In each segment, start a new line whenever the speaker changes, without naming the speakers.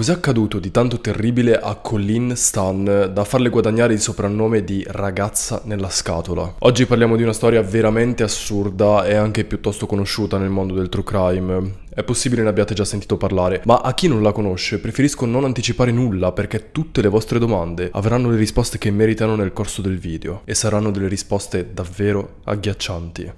Cos'è accaduto di tanto terribile a Colleen Stan da farle guadagnare il soprannome di ragazza nella scatola? Oggi parliamo di una storia veramente assurda e anche piuttosto conosciuta nel mondo del true crime. È possibile ne abbiate già sentito parlare, ma a chi non la conosce preferisco non anticipare nulla perché tutte le vostre domande avranno le risposte che meritano nel corso del video e saranno delle risposte davvero agghiaccianti.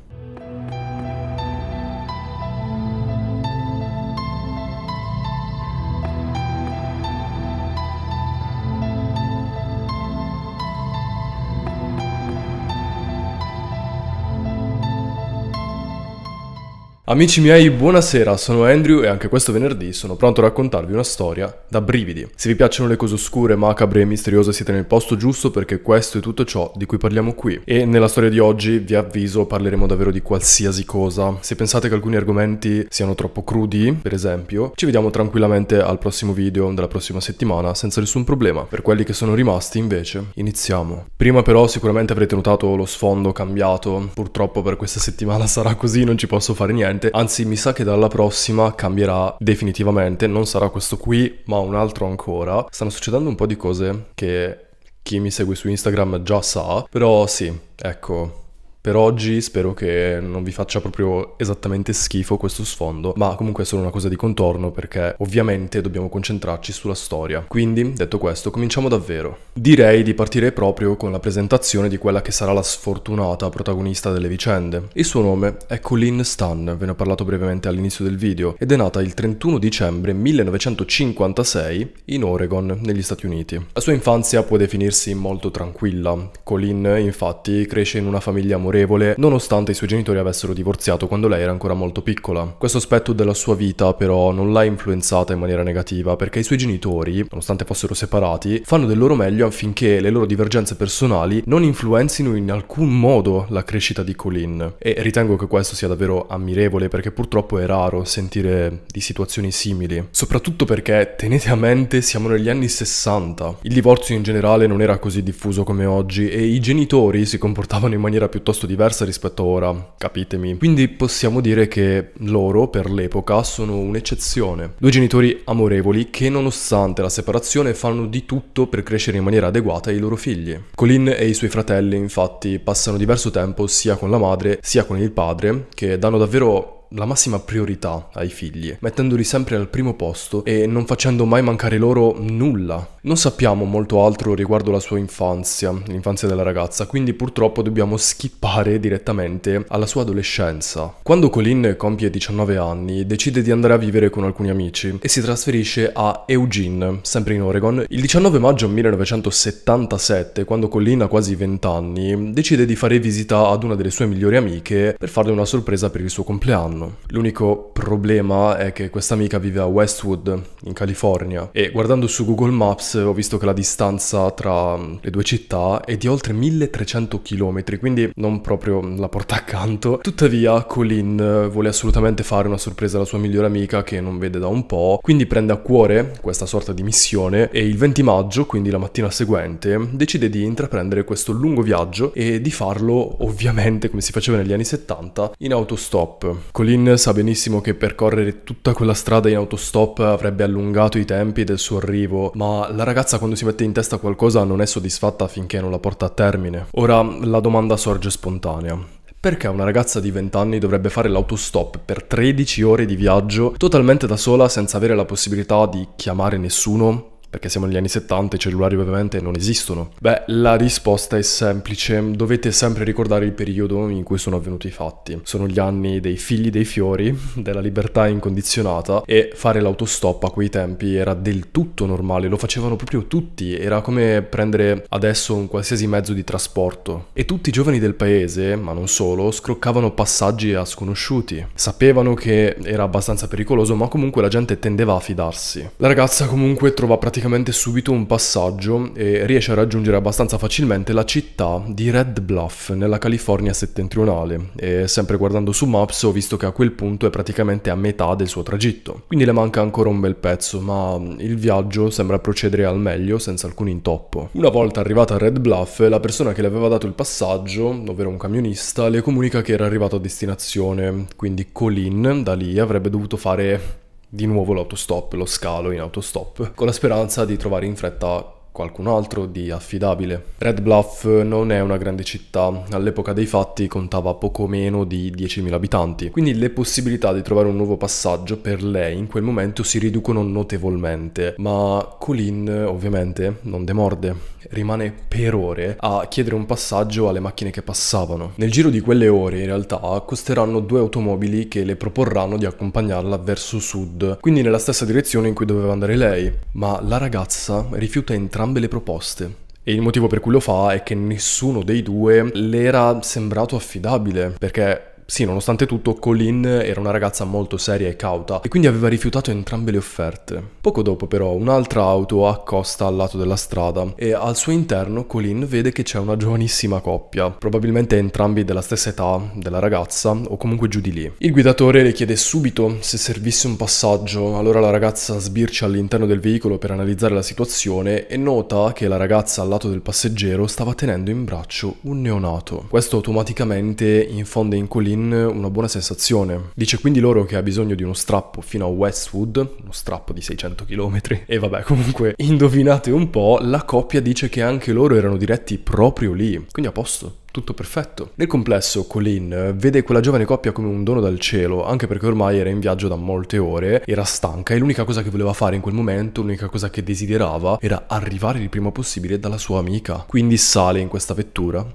Amici miei, buonasera, sono Andrew e anche questo venerdì sono pronto a raccontarvi una storia da brividi. Se vi piacciono le cose oscure, macabre e misteriose siete nel posto giusto perché questo è tutto ciò di cui parliamo qui. E nella storia di oggi, vi avviso, parleremo davvero di qualsiasi cosa. Se pensate che alcuni argomenti siano troppo crudi, per esempio, ci vediamo tranquillamente al prossimo video della prossima settimana senza nessun problema. Per quelli che sono rimasti, invece, iniziamo. Prima però sicuramente avrete notato lo sfondo cambiato, purtroppo per questa settimana sarà così, non ci posso fare niente niente. Anzi, mi sa che dalla prossima cambierà definitivamente. Non sarà questo qui, ma un altro ancora. Stanno succedendo un po' di cose che chi mi segue su Instagram già sa. Però sì, ecco, per oggi spero che non vi faccia proprio esattamente schifo questo sfondo, ma comunque è solo una cosa di contorno perché ovviamente dobbiamo concentrarci sulla storia. Quindi, detto questo, cominciamo davvero. Direi di partire proprio con la presentazione di quella che sarà la sfortunata protagonista delle vicende. Il suo nome è Colleen Stan, ve ne ho parlato brevemente all'inizio del video, ed è nata il 31 dicembre 1956 in Oregon, negli Stati Uniti. La sua infanzia può definirsi molto tranquilla. Colleen infatti cresce in una famiglia amorosa amorevole, nonostante i suoi genitori avessero divorziato quando lei era ancora molto piccola. Questo aspetto della sua vita però non l'ha influenzata in maniera negativa perché i suoi genitori, nonostante fossero separati, fanno del loro meglio affinché le loro divergenze personali non influenzino in alcun modo la crescita di Colin. E ritengo che questo sia davvero ammirevole perché purtroppo è raro sentire di situazioni simili, soprattutto perché tenete a mente siamo negli anni 60. Il divorzio in generale non era così diffuso come oggi e i genitori si comportavano in maniera piuttosto gusto diversa rispetto a ora, capitemi. Quindi possiamo dire che loro, per l'epoca, sono un'eccezione. Due genitori amorevoli che, nonostante la separazione, fanno di tutto per crescere in maniera adeguata i loro figli. Colin e i suoi fratelli, infatti, passano diverso tempo sia con la madre sia con il padre, che danno davvero la massima priorità ai figli, mettendoli sempre al primo posto e non facendo mai mancare loro nulla. Non sappiamo molto altro riguardo la sua infanzia, l'infanzia della ragazza, quindi purtroppo dobbiamo skippare direttamente alla sua adolescenza. Quando Colin compie 19 anni, decide di andare a vivere con alcuni amici e si trasferisce a Eugene, sempre in Oregon. Il 19 maggio 1977, quando Colin ha quasi 20 anni, decide di fare visita ad una delle sue migliori amiche per farle una sorpresa per il suo compleanno anno. L'unico problema è che questa amica vive a Westwood, in California, e guardando su Google Maps ho visto che la distanza tra mm, le due città è di oltre 1300 km, quindi non proprio la porta accanto. Tuttavia Colin eh, vuole assolutamente fare una sorpresa alla sua migliore amica che non vede da un po', quindi prende a cuore questa sorta di missione e il 20 maggio, quindi la mattina seguente, decide di intraprendere questo lungo viaggio e di farlo ovviamente come si faceva negli anni 70 in autostop. Colin Lin sa benissimo che percorrere tutta quella strada in autostop avrebbe allungato i tempi del suo arrivo, ma la ragazza quando si mette in testa qualcosa non è soddisfatta finché non la porta a termine. Ora la domanda sorge spontanea. Perché una ragazza di 20 anni dovrebbe fare l'autostop per 13 ore di viaggio totalmente da sola senza avere la possibilità di chiamare nessuno? perché siamo negli anni 70 i cellulari ovviamente non esistono? Beh, la risposta è semplice, dovete sempre ricordare il periodo in cui sono avvenuti i fatti. Sono gli anni dei figli dei fiori, della libertà incondizionata e fare l'autostop a quei tempi era del tutto normale, lo facevano proprio tutti, era come prendere adesso un qualsiasi mezzo di trasporto. E tutti i giovani del paese, ma non solo, scroccavano passaggi a sconosciuti. Sapevano che era abbastanza pericoloso, ma comunque la gente tendeva a fidarsi. La ragazza comunque trova praticamente praticamente subito un passaggio e riesce a raggiungere abbastanza facilmente la città di Red Bluff nella California settentrionale e sempre guardando su Maps ho visto che a quel punto è praticamente a metà del suo tragitto. Quindi le manca ancora un bel pezzo ma il viaggio sembra procedere al meglio senza alcun intoppo. Una volta arrivata a Red Bluff la persona che le aveva dato il passaggio, ovvero un camionista, le comunica che era arrivato a destinazione quindi Colin da lì avrebbe dovuto fare di nuovo l'autostop, lo scalo in autostop, con la speranza di trovare in fretta qualcun altro di affidabile. Red Bluff non è una grande città, all'epoca dei fatti contava poco meno di 10.000 abitanti, quindi le possibilità di trovare un nuovo passaggio per lei in quel momento si riducono notevolmente, ma Colin ovviamente non demorde, rimane per ore a chiedere un passaggio alle macchine che passavano. Nel giro di quelle ore in realtà costeranno due automobili che le proporranno di accompagnarla verso sud, quindi nella stessa direzione in cui doveva andare lei, ma la ragazza rifiuta entrambi entrambe le proposte. E il motivo per cui lo fa è che nessuno dei due le era sembrato affidabile, perché sì, nonostante tutto, Colin era una ragazza molto seria e cauta e quindi aveva rifiutato entrambe le offerte. Poco dopo però un'altra auto accosta al lato della strada e al suo interno Colin vede che c'è una giovanissima coppia, probabilmente entrambi della stessa età della ragazza o comunque giù di lì. Il guidatore le chiede subito se servisse un passaggio, allora la ragazza sbircia all'interno del veicolo per analizzare la situazione e nota che la ragazza al lato del passeggero stava tenendo in braccio un neonato. Questo automaticamente infonde in Colin con una buona sensazione. Dice quindi loro che ha bisogno di uno strappo fino a Westwood, uno strappo di 600 km. E vabbè, comunque, indovinate un po', la coppia dice che anche loro erano diretti proprio lì. Quindi a posto tutto perfetto. Nel complesso, Colin vede quella giovane coppia come un dono dal cielo, anche perché ormai era in viaggio da molte ore, era stanca e l'unica cosa che voleva fare in quel momento, l'unica cosa che desiderava, era arrivare il prima possibile dalla sua amica. Quindi sale in questa vettura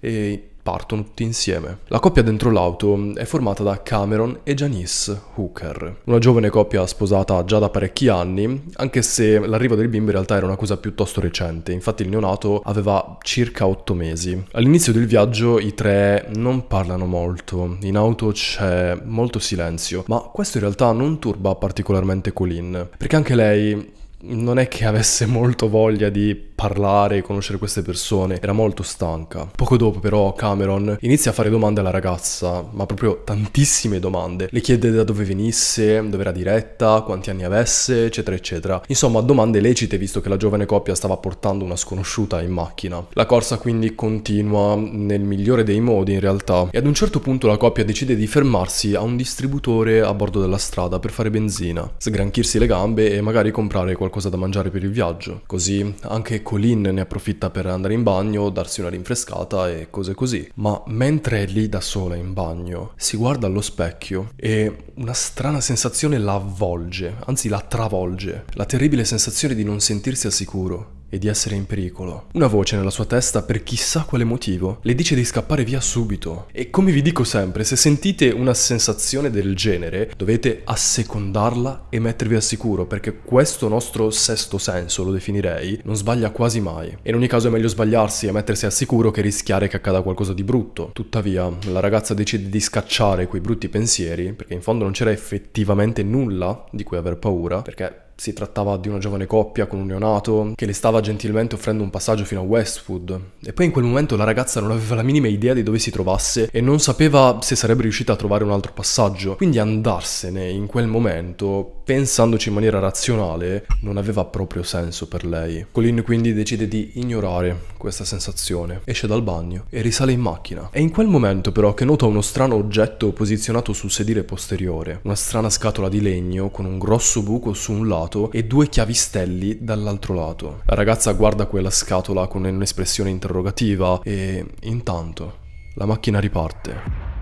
e partono tutti insieme. La coppia dentro l'auto è formata da Cameron e Janice Hooker, una giovane coppia sposata già da parecchi anni, anche se l'arrivo del bimbo in realtà era una cosa piuttosto recente, infatti il neonato aveva circa 8 mesi. All'inizio del viaggio i tre non parlano molto, in auto c'è molto silenzio, ma questo in realtà non turba particolarmente Colin, perché anche lei non è che avesse molto voglia di parlare e conoscere queste persone, era molto stanca. Poco dopo però Cameron inizia a fare domande alla ragazza, ma proprio tantissime domande. Le chiede da dove venisse, dove era diretta, quanti anni avesse, eccetera eccetera. Insomma, domande lecite visto che la giovane coppia stava portando una sconosciuta in macchina. La corsa quindi continua nel migliore dei modi in realtà e ad un certo punto la coppia decide di fermarsi a un distributore a bordo della strada per fare benzina, sgranchirsi le gambe e magari comprare qualcosa qualcosa da mangiare per il viaggio. Così anche Colin ne approfitta per andare in bagno, darsi una rinfrescata e cose così. Ma mentre è lì da sola in bagno, si guarda allo specchio e una strana sensazione la avvolge, anzi la travolge. La terribile sensazione di non sentirsi al sicuro e di essere in pericolo. Una voce nella sua testa, per chissà quale motivo, le dice di scappare via subito. E come vi dico sempre, se sentite una sensazione del genere, dovete assecondarla e mettervi al sicuro, perché questo nostro sesto senso, lo definirei, non sbaglia quasi mai. E in ogni caso è meglio sbagliarsi e mettersi al sicuro che rischiare che accada qualcosa di brutto. Tuttavia, la ragazza decide di scacciare quei brutti pensieri, perché in fondo non c'era effettivamente nulla di cui aver paura, perché si trattava di una giovane coppia con un neonato che le stava gentilmente offrendo un passaggio fino a Westwood. E poi in quel momento la ragazza non aveva la minima idea di dove si trovasse e non sapeva se sarebbe riuscita a trovare un altro passaggio. Quindi andarsene in quel momento pensandoci in maniera razionale, non aveva proprio senso per lei. Colin quindi decide di ignorare questa sensazione, esce dal bagno e risale in macchina. È in quel momento però che nota uno strano oggetto posizionato sul sedile posteriore, una strana scatola di legno con un grosso buco su un lato e due chiavistelli dall'altro lato. La ragazza guarda quella scatola con un'espressione interrogativa e intanto la macchina riparte.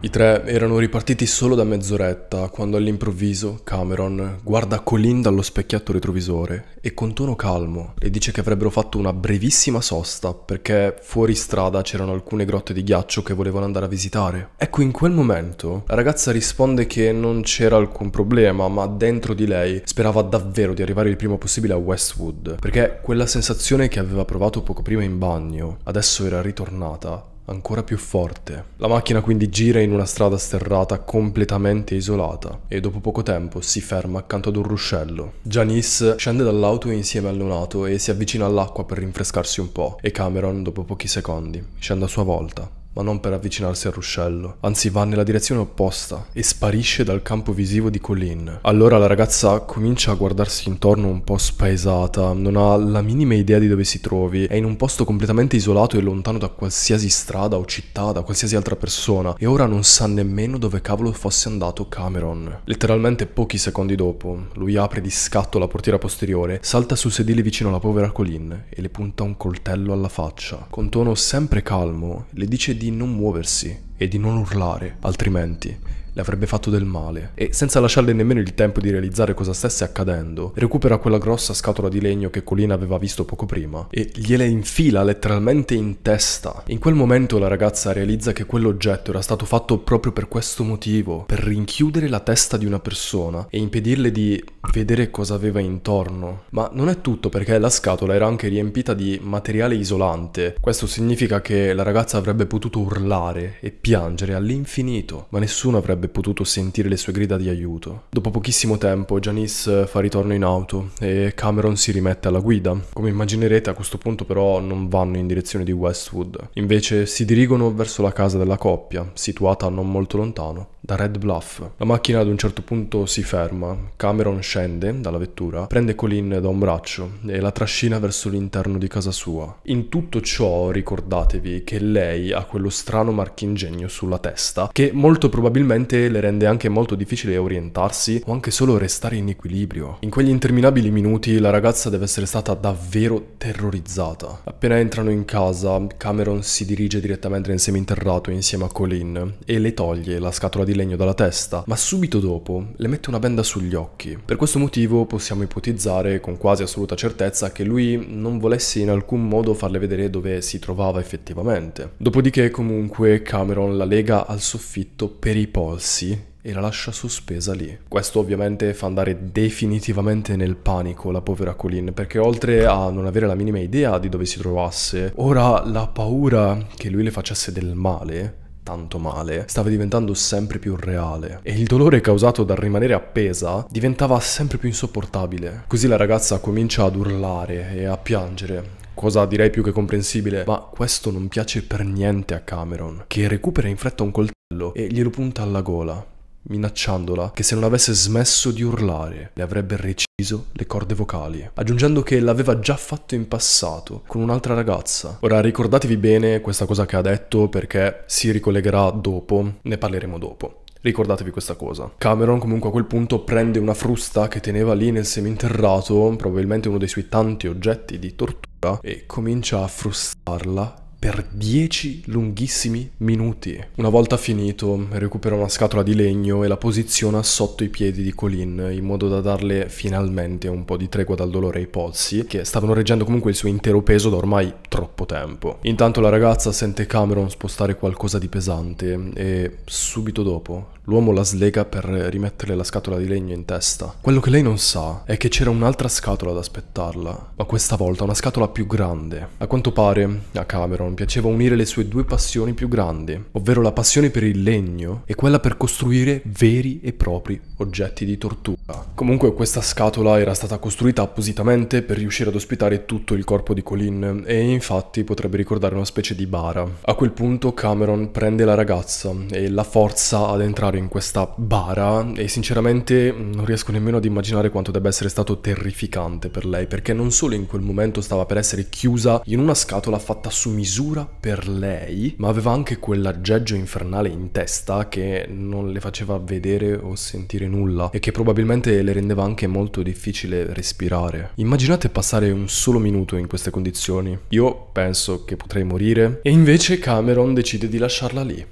I tre erano ripartiti solo da mezz'oretta quando all'improvviso Cameron guarda Colin dallo specchietto retrovisore e con tono calmo le dice che avrebbero fatto una brevissima sosta perché fuori strada c'erano alcune grotte di ghiaccio che volevano andare a visitare. Ecco in quel momento la ragazza risponde che non c'era alcun problema ma dentro di lei sperava davvero di arrivare il prima possibile a Westwood perché quella sensazione che aveva provato poco prima in bagno adesso era ritornata ancora più forte. La macchina quindi gira in una strada sterrata completamente isolata e dopo poco tempo si ferma accanto ad un ruscello. Janice scende dall'auto insieme al neonato e si avvicina all'acqua per rinfrescarsi un po' e Cameron dopo pochi secondi scende a sua volta ma non per avvicinarsi al ruscello. Anzi va nella direzione opposta e sparisce dal campo visivo di Colin. Allora la ragazza comincia a guardarsi intorno un po' spaesata, non ha la minima idea di dove si trovi, è in un posto completamente isolato e lontano da qualsiasi strada o città, da qualsiasi altra persona, e ora non sa nemmeno dove cavolo fosse andato Cameron. Letteralmente pochi secondi dopo, lui apre di scatto la portiera posteriore, salta sul sedile vicino alla povera Colin e le punta un coltello alla faccia. Con tono sempre calmo, le dice di di non muoversi e di non urlare, altrimenti le avrebbe fatto del male, e senza lasciarle nemmeno il tempo di realizzare cosa stesse accadendo, recupera quella grossa scatola di legno che Colina aveva visto poco prima e gliela infila letteralmente in testa. In quel momento la ragazza realizza che quell'oggetto era stato fatto proprio per questo motivo, per rinchiudere la testa di una persona e impedirle di vedere cosa aveva intorno. Ma non è tutto perché la scatola era anche riempita di materiale isolante. Questo significa che la ragazza avrebbe potuto urlare e piangere all'infinito, ma nessuno avrebbe avrebbe potuto sentire le sue grida di aiuto. Dopo pochissimo tempo Janice eh, fa ritorno in auto e Cameron si rimette alla guida. Come immaginerete a questo punto però non vanno in direzione di Westwood, invece si dirigono verso la casa della coppia, situata non molto lontano, da Red Bluff. La macchina ad un certo punto si ferma, Cameron scende dalla vettura, prende Colin da un braccio e la trascina verso l'interno di casa sua. In tutto ciò ricordatevi che lei ha quello strano marchingegno sulla testa che molto probabilmente mente le rende anche molto difficile orientarsi o anche solo restare in equilibrio. In quegli interminabili minuti la ragazza deve essere stata davvero terrorizzata. Appena entrano in casa, Cameron si dirige direttamente nel seminterrato insieme a Colin e le toglie la scatola di legno dalla testa, ma subito dopo le mette una benda sugli occhi. Per questo motivo possiamo ipotizzare con quasi assoluta certezza che lui non volesse in alcun modo farle vedere dove si trovava effettivamente. Dopodiché comunque Cameron la lega al soffitto per i posi polsi e la lascia sospesa lì. Questo ovviamente fa andare definitivamente nel panico la povera Colin, perché oltre a non avere la minima idea di dove si trovasse, ora la paura che lui le facesse del male tanto male, stava diventando sempre più reale e il dolore causato dal rimanere appesa diventava sempre più insopportabile. Così la ragazza comincia ad urlare e a piangere, cosa direi più che comprensibile, ma questo non piace per niente a Cameron, che recupera in fretta un coltello e glielo punta alla gola, minacciandola che se non avesse smesso di urlare le avrebbe reciso le corde vocali, aggiungendo che l'aveva già fatto in passato con un'altra ragazza. Ora ricordatevi bene questa cosa che ha detto perché si ricollegherà dopo, ne parleremo dopo. Ricordatevi questa cosa. Cameron comunque a quel punto prende una frusta che teneva lì nel seminterrato, probabilmente uno dei suoi tanti oggetti di tortura, e comincia a frustarla per 10 lunghissimi minuti. Una volta finito, recupera una scatola di legno e la posiziona sotto i piedi di Colin, in modo da darle finalmente un po' di tregua dal dolore ai polsi, che stavano reggendo comunque il suo intero peso da ormai troppo tempo. Intanto la ragazza sente Cameron spostare qualcosa di pesante e subito dopo l'uomo la slega per rimetterle la scatola di legno in testa. Quello che lei non sa è che c'era un'altra scatola ad aspettarla, ma questa volta una scatola più grande. A quanto pare, a Cameron Cameron piaceva unire le sue due passioni più grandi, ovvero la passione per il legno e quella per costruire veri e propri oggetti di tortura. Comunque questa scatola era stata costruita appositamente per riuscire ad ospitare tutto il corpo di Colin e infatti potrebbe ricordare una specie di bara. A quel punto Cameron prende la ragazza e la forza ad entrare in questa bara e sinceramente non riesco nemmeno ad immaginare quanto debba essere stato terrificante per lei perché non solo in quel momento stava per essere chiusa in una scatola fatta su misura misura per lei, ma aveva anche quell'aggeggio infernale in testa che non le faceva vedere o sentire nulla e che probabilmente le rendeva anche molto difficile respirare. Immaginate passare un solo minuto in queste condizioni. Io penso che potrei morire e invece Cameron decide di lasciarla lì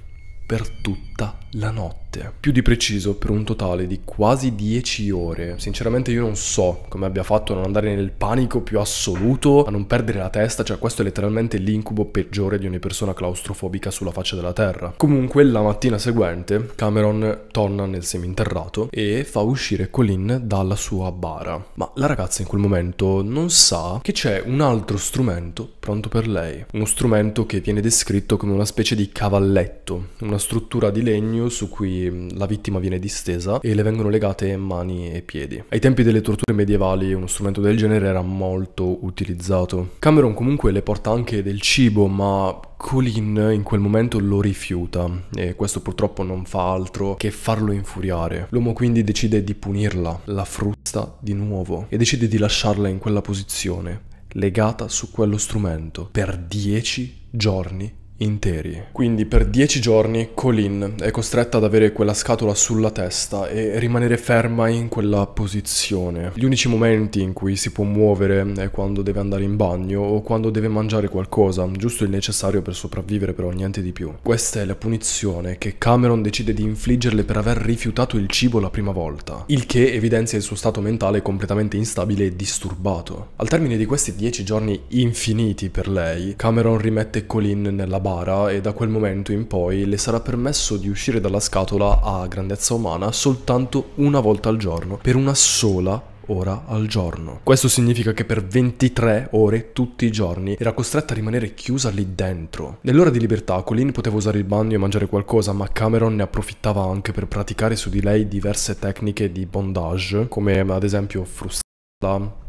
per tutta la notte notte, più di preciso per un totale di quasi 10 ore. Sinceramente io non so come abbia fatto a non andare nel panico più assoluto, a non perdere la testa, cioè questo è letteralmente l'incubo peggiore di ogni persona claustrofobica sulla faccia della Terra. Comunque la mattina seguente Cameron torna nel seminterrato e fa uscire Colin dalla sua bara. Ma la ragazza in quel momento non sa che c'è un altro strumento pronto per lei, uno strumento che viene descritto come una specie di cavalletto, una struttura di legno su cui Mm, la vittima viene distesa e le vengono legate mani e piedi. Ai tempi delle torture medievali uno strumento del genere era molto utilizzato. Cameron comunque le porta anche del cibo, ma Colin in quel momento lo rifiuta e questo purtroppo non fa altro che farlo infuriare. L'uomo quindi decide di punirla, la frusta di nuovo e decide di lasciarla in quella posizione, legata su quello strumento, per dieci giorni interi. Quindi per dieci giorni Colin è costretta ad avere quella scatola sulla testa e rimanere ferma in quella posizione. Gli unici momenti in cui si può muovere è quando deve andare in bagno o quando deve mangiare qualcosa, giusto il necessario per sopravvivere però niente di più. Questa è la punizione che Cameron decide di infliggerle per aver rifiutato il cibo la prima volta, il che evidenzia il suo stato mentale completamente instabile e disturbato. Al termine di questi dieci giorni infiniti per lei, Cameron rimette Colin nella bara e da quel momento in poi le sarà permesso di uscire dalla scatola a grandezza umana soltanto una volta al giorno, per una sola ora al giorno. Questo significa che per 23 ore tutti i giorni era costretta a rimanere chiusa lì dentro. Nell'ora di libertà Colleen poteva usare il bagno e mangiare qualcosa, ma Cameron ne approfittava anche per praticare su di lei diverse tecniche di bondage, come ad esempio frustrarla,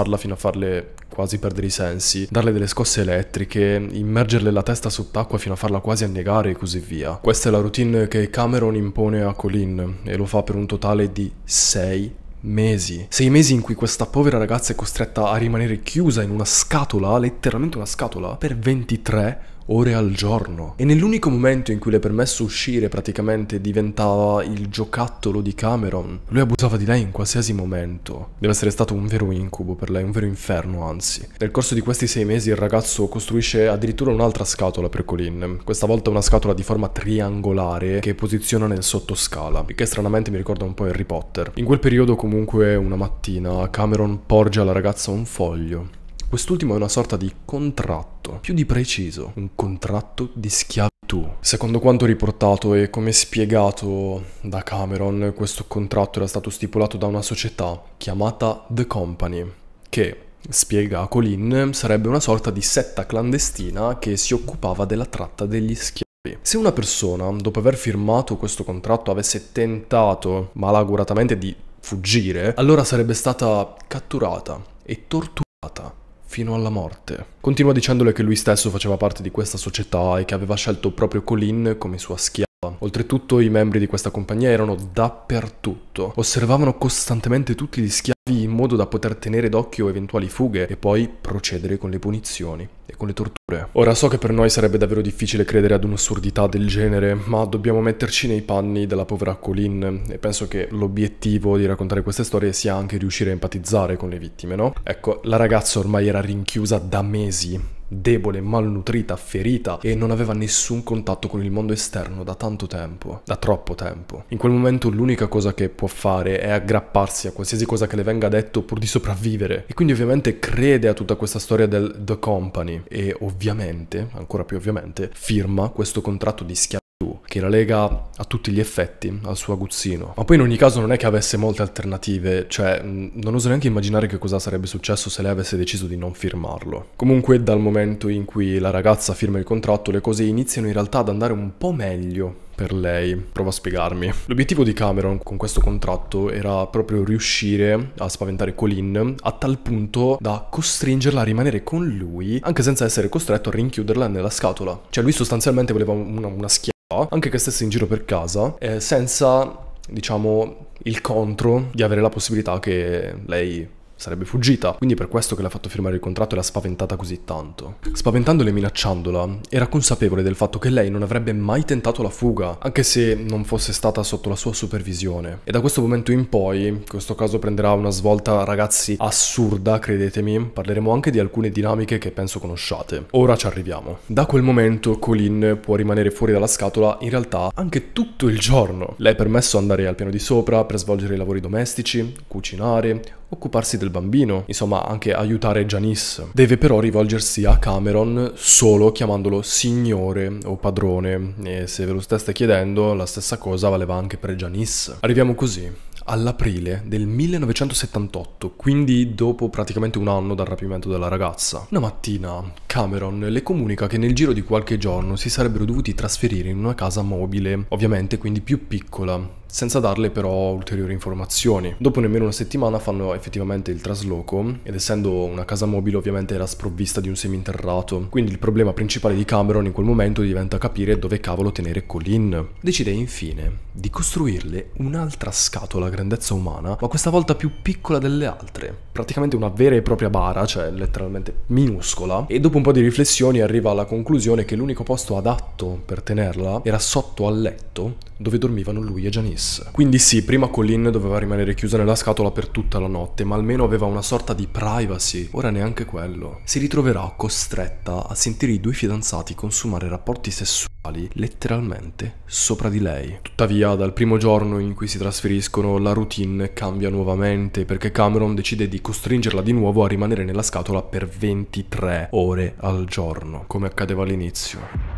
Parla fino a farle quasi perdere i sensi, darle delle scosse elettriche, immergerle la testa sott'acqua fino a farla quasi annegare e così via. Questa è la routine che Cameron impone a Colin e lo fa per un totale di 6 mesi. Sei mesi in cui questa povera ragazza è costretta a rimanere chiusa in una scatola, letteralmente una scatola, per 23 ore al giorno. E nell'unico momento in cui le è permesso uscire praticamente diventava il giocattolo di Cameron. Lui abusava di lei in qualsiasi momento. Deve essere stato un vero incubo per lei, un vero inferno anzi. Nel corso di questi sei mesi il ragazzo costruisce addirittura un'altra scatola per Colin, questa volta una scatola di forma triangolare che posiziona nel sottoscala, che stranamente mi ricorda un po' Harry Potter. In quel periodo comunque una mattina Cameron porge alla ragazza un foglio Quest'ultimo è una sorta di contratto, più di preciso, un contratto di schiavitù. Secondo quanto riportato e come spiegato da Cameron, questo contratto era stato stipulato da una società chiamata The Company, che spiega a Colin, sarebbe una sorta di setta clandestina che si occupava della tratta degli schiavi. Se una persona, dopo aver firmato questo contratto, avesse tentato malauguratamente di fuggire, allora sarebbe stata catturata e torturata fino alla morte. Continua dicendole che lui stesso faceva parte di questa società e che aveva scelto proprio Colin come sua schiava Oltretutto i membri di questa compagnia erano dappertutto, osservavano costantemente tutti gli schiavi in modo da poter tenere d'occhio eventuali fughe e poi procedere con le punizioni e con le torture. Ora so che per noi sarebbe davvero difficile credere ad un'assurdità del genere, ma dobbiamo metterci nei panni della povera Colin e penso che l'obiettivo di raccontare queste storie sia anche riuscire a empatizzare con le vittime, no? Ecco, la ragazza ormai era rinchiusa da mesi debole, malnutrita, ferita e non aveva nessun contatto con il mondo esterno da tanto tempo, da troppo tempo. In quel momento l'unica cosa che può fare è aggrapparsi a qualsiasi cosa che le venga detto pur di sopravvivere e quindi ovviamente crede a tutta questa storia del The Company e ovviamente, ancora più ovviamente, firma questo contratto di schiavitù che la Lega a tutti gli effetti al suo aguzzino. Ma poi in ogni caso non è che avesse molte alternative, cioè non oso neanche immaginare che cosa sarebbe successo se lei avesse deciso di non firmarlo. Comunque dal momento in cui la ragazza firma il contratto le cose iniziano in realtà ad andare un po' meglio per lei. Provo a spiegarmi. L'obiettivo di Cameron con questo contratto era proprio riuscire a spaventare Colin a tal punto da costringerla a rimanere con lui anche senza essere costretto a rinchiuderla nella scatola. Cioè lui sostanzialmente voleva una, una schia anche che stesse in giro per casa, eh, senza, diciamo, il contro di avere la possibilità che lei sarebbe fuggita. Quindi è per questo che l'ha fatto firmare il contratto e l'ha spaventata così tanto. Spaventandola e minacciandola, era consapevole del fatto che lei non avrebbe mai tentato la fuga, anche se non fosse stata sotto la sua supervisione. E da questo momento in poi, questo caso prenderà una svolta, ragazzi, assurda, credetemi. Parleremo anche di alcune dinamiche che penso conosciate. Ora ci arriviamo. Da quel momento Colin può rimanere fuori dalla scatola in realtà anche tutto il giorno. Le è permesso andare al piano di sopra per svolgere i lavori domestici, cucinare, occuparsi del bambino, insomma anche aiutare Janice. Deve però rivolgersi a Cameron solo chiamandolo signore o padrone e se ve lo state chiedendo la stessa cosa valeva anche per Janice. Arriviamo così all'aprile del 1978, quindi dopo praticamente un anno dal rapimento della ragazza. Una mattina Cameron le comunica che nel giro di qualche giorno si sarebbero dovuti trasferire in una casa mobile, ovviamente quindi più piccola, senza darle però ulteriori informazioni. Dopo nemmeno una settimana fanno effettivamente il trasloco ed essendo una casa mobile ovviamente era sprovvista di un seminterrato, quindi il problema principale di Cameron in quel momento diventa capire dove cavolo tenere Colleen. Decide infine di costruirle un'altra scatola a grandezza umana, ma questa volta più piccola delle altre, praticamente una vera e propria bara, cioè letteralmente minuscola, e dopo un po' di riflessioni arriva alla conclusione che l'unico posto adatto per tenerla era sotto al letto, dove dormivano lui e Janice. Quindi sì, prima Colin doveva rimanere chiusa nella scatola per tutta la notte, ma almeno aveva una sorta di privacy, ora neanche quello. Si ritroverà costretta a sentire i due fidanzati consumare rapporti sessuali letteralmente sopra di lei. Tuttavia, dal primo giorno in cui si trasferiscono, la routine cambia nuovamente perché Cameron decide di costringerla di nuovo a rimanere nella scatola per 23 ore al giorno, come accadeva all'inizio.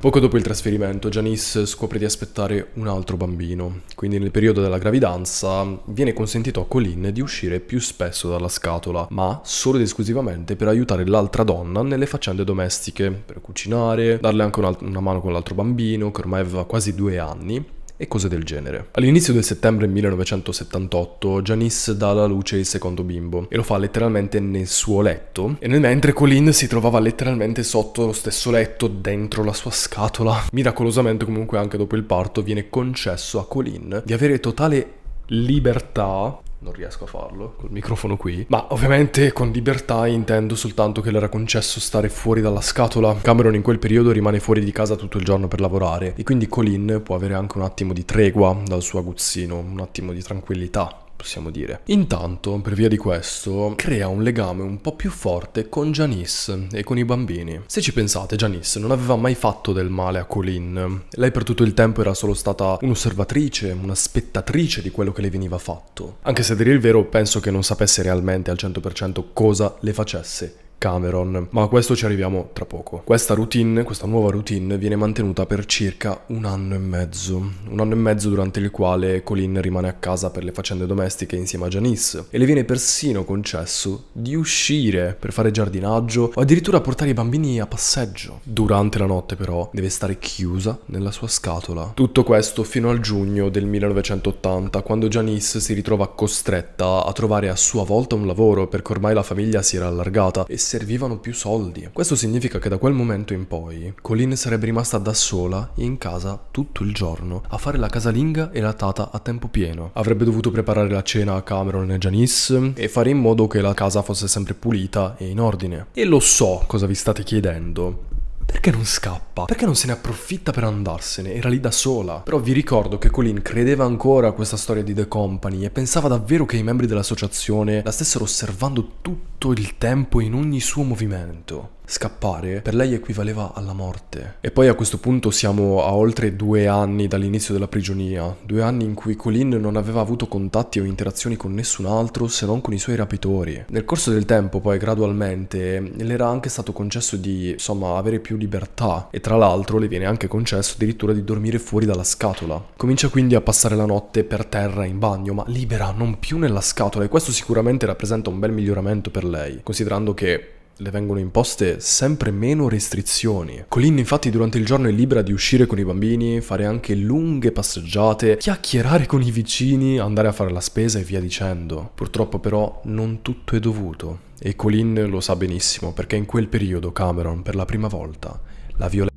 Poco dopo il trasferimento, Janice scopre di aspettare un altro bambino, quindi nel periodo della gravidanza viene consentito a Colin di uscire più spesso dalla scatola, ma solo ed esclusivamente per aiutare l'altra donna nelle faccende domestiche, per cucinare, darle anche una, una mano con l'altro bambino che ormai aveva quasi due anni, e cose del genere. All'inizio del settembre 1978 Janice dà alla luce il secondo bimbo e lo fa letteralmente nel suo letto e nel mentre Colin si trovava letteralmente sotto lo stesso letto dentro la sua scatola. Miracolosamente comunque anche dopo il parto viene concesso a Colin di avere totale libertà non riesco a farlo col microfono qui. Ma ovviamente con libertà intendo soltanto che le era concesso stare fuori dalla scatola. Cameron in quel periodo rimane fuori di casa tutto il giorno per lavorare e quindi Colin può avere anche un attimo di tregua dal suo aguzzino, un attimo di tranquillità possiamo dire. Intanto, per via di questo, crea un legame un po' più forte con Janice e con i bambini. Se ci pensate, Janice non aveva mai fatto del male a Colin. Lei per tutto il tempo era solo stata un'osservatrice, una spettatrice di quello che le veniva fatto. Anche se a dire il vero, penso che non sapesse realmente al 100% cosa le facesse Cameron, ma a questo ci arriviamo tra poco. Questa routine, questa nuova routine viene mantenuta per circa un anno e mezzo, un anno e mezzo durante il quale Colin rimane a casa per le faccende domestiche insieme a Janice e le viene persino concesso di uscire per fare giardinaggio o addirittura portare i bambini a passeggio. Durante la notte però deve stare chiusa nella sua scatola. Tutto questo fino al giugno del 1980 quando Janice si ritrova costretta a trovare a sua volta un lavoro perché ormai la famiglia si era allargata e servivano più soldi. Questo significa che da quel momento in poi Colleen sarebbe rimasta da sola in casa tutto il giorno a fare la casalinga e la tata a tempo pieno. Avrebbe dovuto preparare la cena a Cameron e Janice e fare in modo che la casa fosse sempre pulita e in ordine. E lo so cosa vi state chiedendo. Perché non scappa? Perché non se ne approfitta per andarsene? Era lì da sola. Però vi ricordo che Colin credeva ancora a questa storia di The Company e pensava davvero che i membri dell'associazione la stessero osservando tutto il tempo in ogni suo movimento scappare per lei equivaleva alla morte. E poi a questo punto siamo a oltre due anni dall'inizio della prigionia, due anni in cui Colin non aveva avuto contatti o interazioni con nessun altro se non con i suoi rapitori. Nel corso del tempo poi gradualmente le era anche stato concesso di insomma avere più libertà e tra l'altro le viene anche concesso addirittura di dormire fuori dalla scatola. Comincia quindi a passare la notte per terra in bagno ma libera non più nella scatola e questo sicuramente rappresenta un bel miglioramento per lei considerando che le vengono imposte sempre meno restrizioni. Colin infatti durante il giorno è libera di uscire con i bambini, fare anche lunghe passeggiate, chiacchierare con i vicini, andare a fare la spesa e via dicendo. Purtroppo però non tutto è dovuto e Colin lo sa benissimo perché in quel periodo Cameron per la prima volta la violenta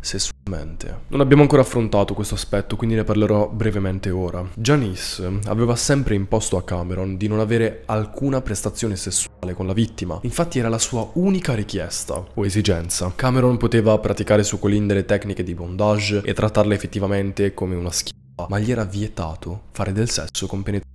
sessualmente. Non abbiamo ancora affrontato questo aspetto, quindi ne parlerò brevemente ora. Janice aveva sempre imposto a Cameron di non avere alcuna prestazione sessuale con la vittima, infatti era la sua unica richiesta o esigenza. Cameron poteva praticare su Colin delle tecniche di bondage e trattarla effettivamente come una schiava, ma gli era vietato fare del sesso con penetrazione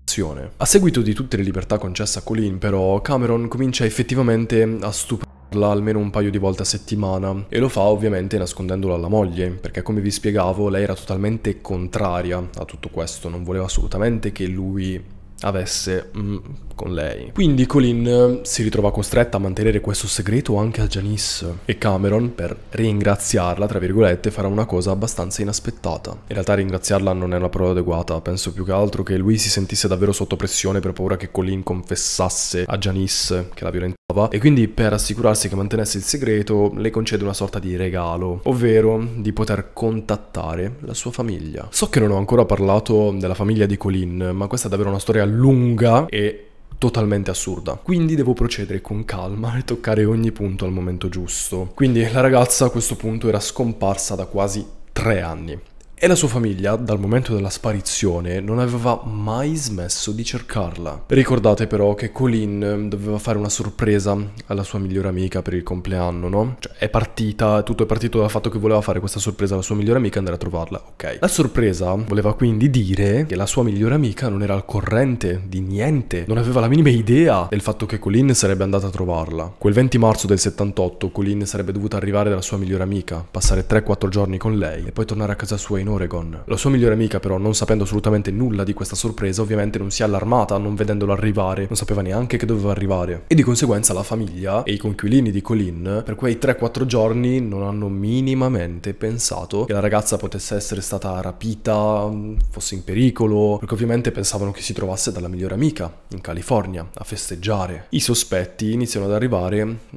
a seguito di tutte le libertà concesse a Colin, però, Cameron comincia effettivamente a stupire parla almeno un paio di volte a settimana e lo fa ovviamente nascondendolo alla moglie, perché come vi spiegavo lei era totalmente contraria a tutto questo, non voleva assolutamente che lui avesse mm, con lei. Quindi Colin eh, si ritrova costretta a mantenere questo segreto anche a Janice e Cameron, per ringraziarla, tra virgolette, farà una cosa abbastanza inaspettata. In realtà ringraziarla non è una parola adeguata, penso più che altro che lui si sentisse davvero sotto pressione per paura che Colin confessasse a Janice che la violentava e quindi per assicurarsi che mantenesse il segreto le concede una sorta di regalo, ovvero di poter contattare la sua famiglia. So che non ho ancora parlato della famiglia di Colin, ma questa è davvero una storia lunga e totalmente assurda. Quindi devo procedere con calma e toccare ogni punto al momento giusto. Quindi la ragazza a questo punto era scomparsa da quasi tre anni. E la sua famiglia, dal momento della sparizione, non aveva mai smesso di cercarla. Ricordate però che Colin ehm, doveva fare una sorpresa alla sua migliore amica per il compleanno, no? Cioè è partita, tutto è partito dal fatto che voleva fare questa sorpresa alla sua migliore amica e andare a trovarla, ok. La sorpresa voleva quindi dire che la sua migliore amica non era al corrente di niente, non aveva la minima idea del fatto che Colin sarebbe andata a trovarla. Quel 20 marzo del 78 Colin sarebbe dovuta arrivare dalla sua migliore amica, passare 3-4 giorni con lei e poi tornare a casa sua in Oregon. La sua migliore amica però, non sapendo assolutamente nulla di questa sorpresa, ovviamente non si è allarmata non vedendolo arrivare, non sapeva neanche che doveva arrivare. E di conseguenza la famiglia e i conquilini di Colin per quei 3-4 giorni non hanno minimamente pensato che la ragazza potesse essere stata rapita, fosse in pericolo, perché ovviamente pensavano che si trovasse dalla migliore amica in California a festeggiare. I sospetti iniziano ad arrivare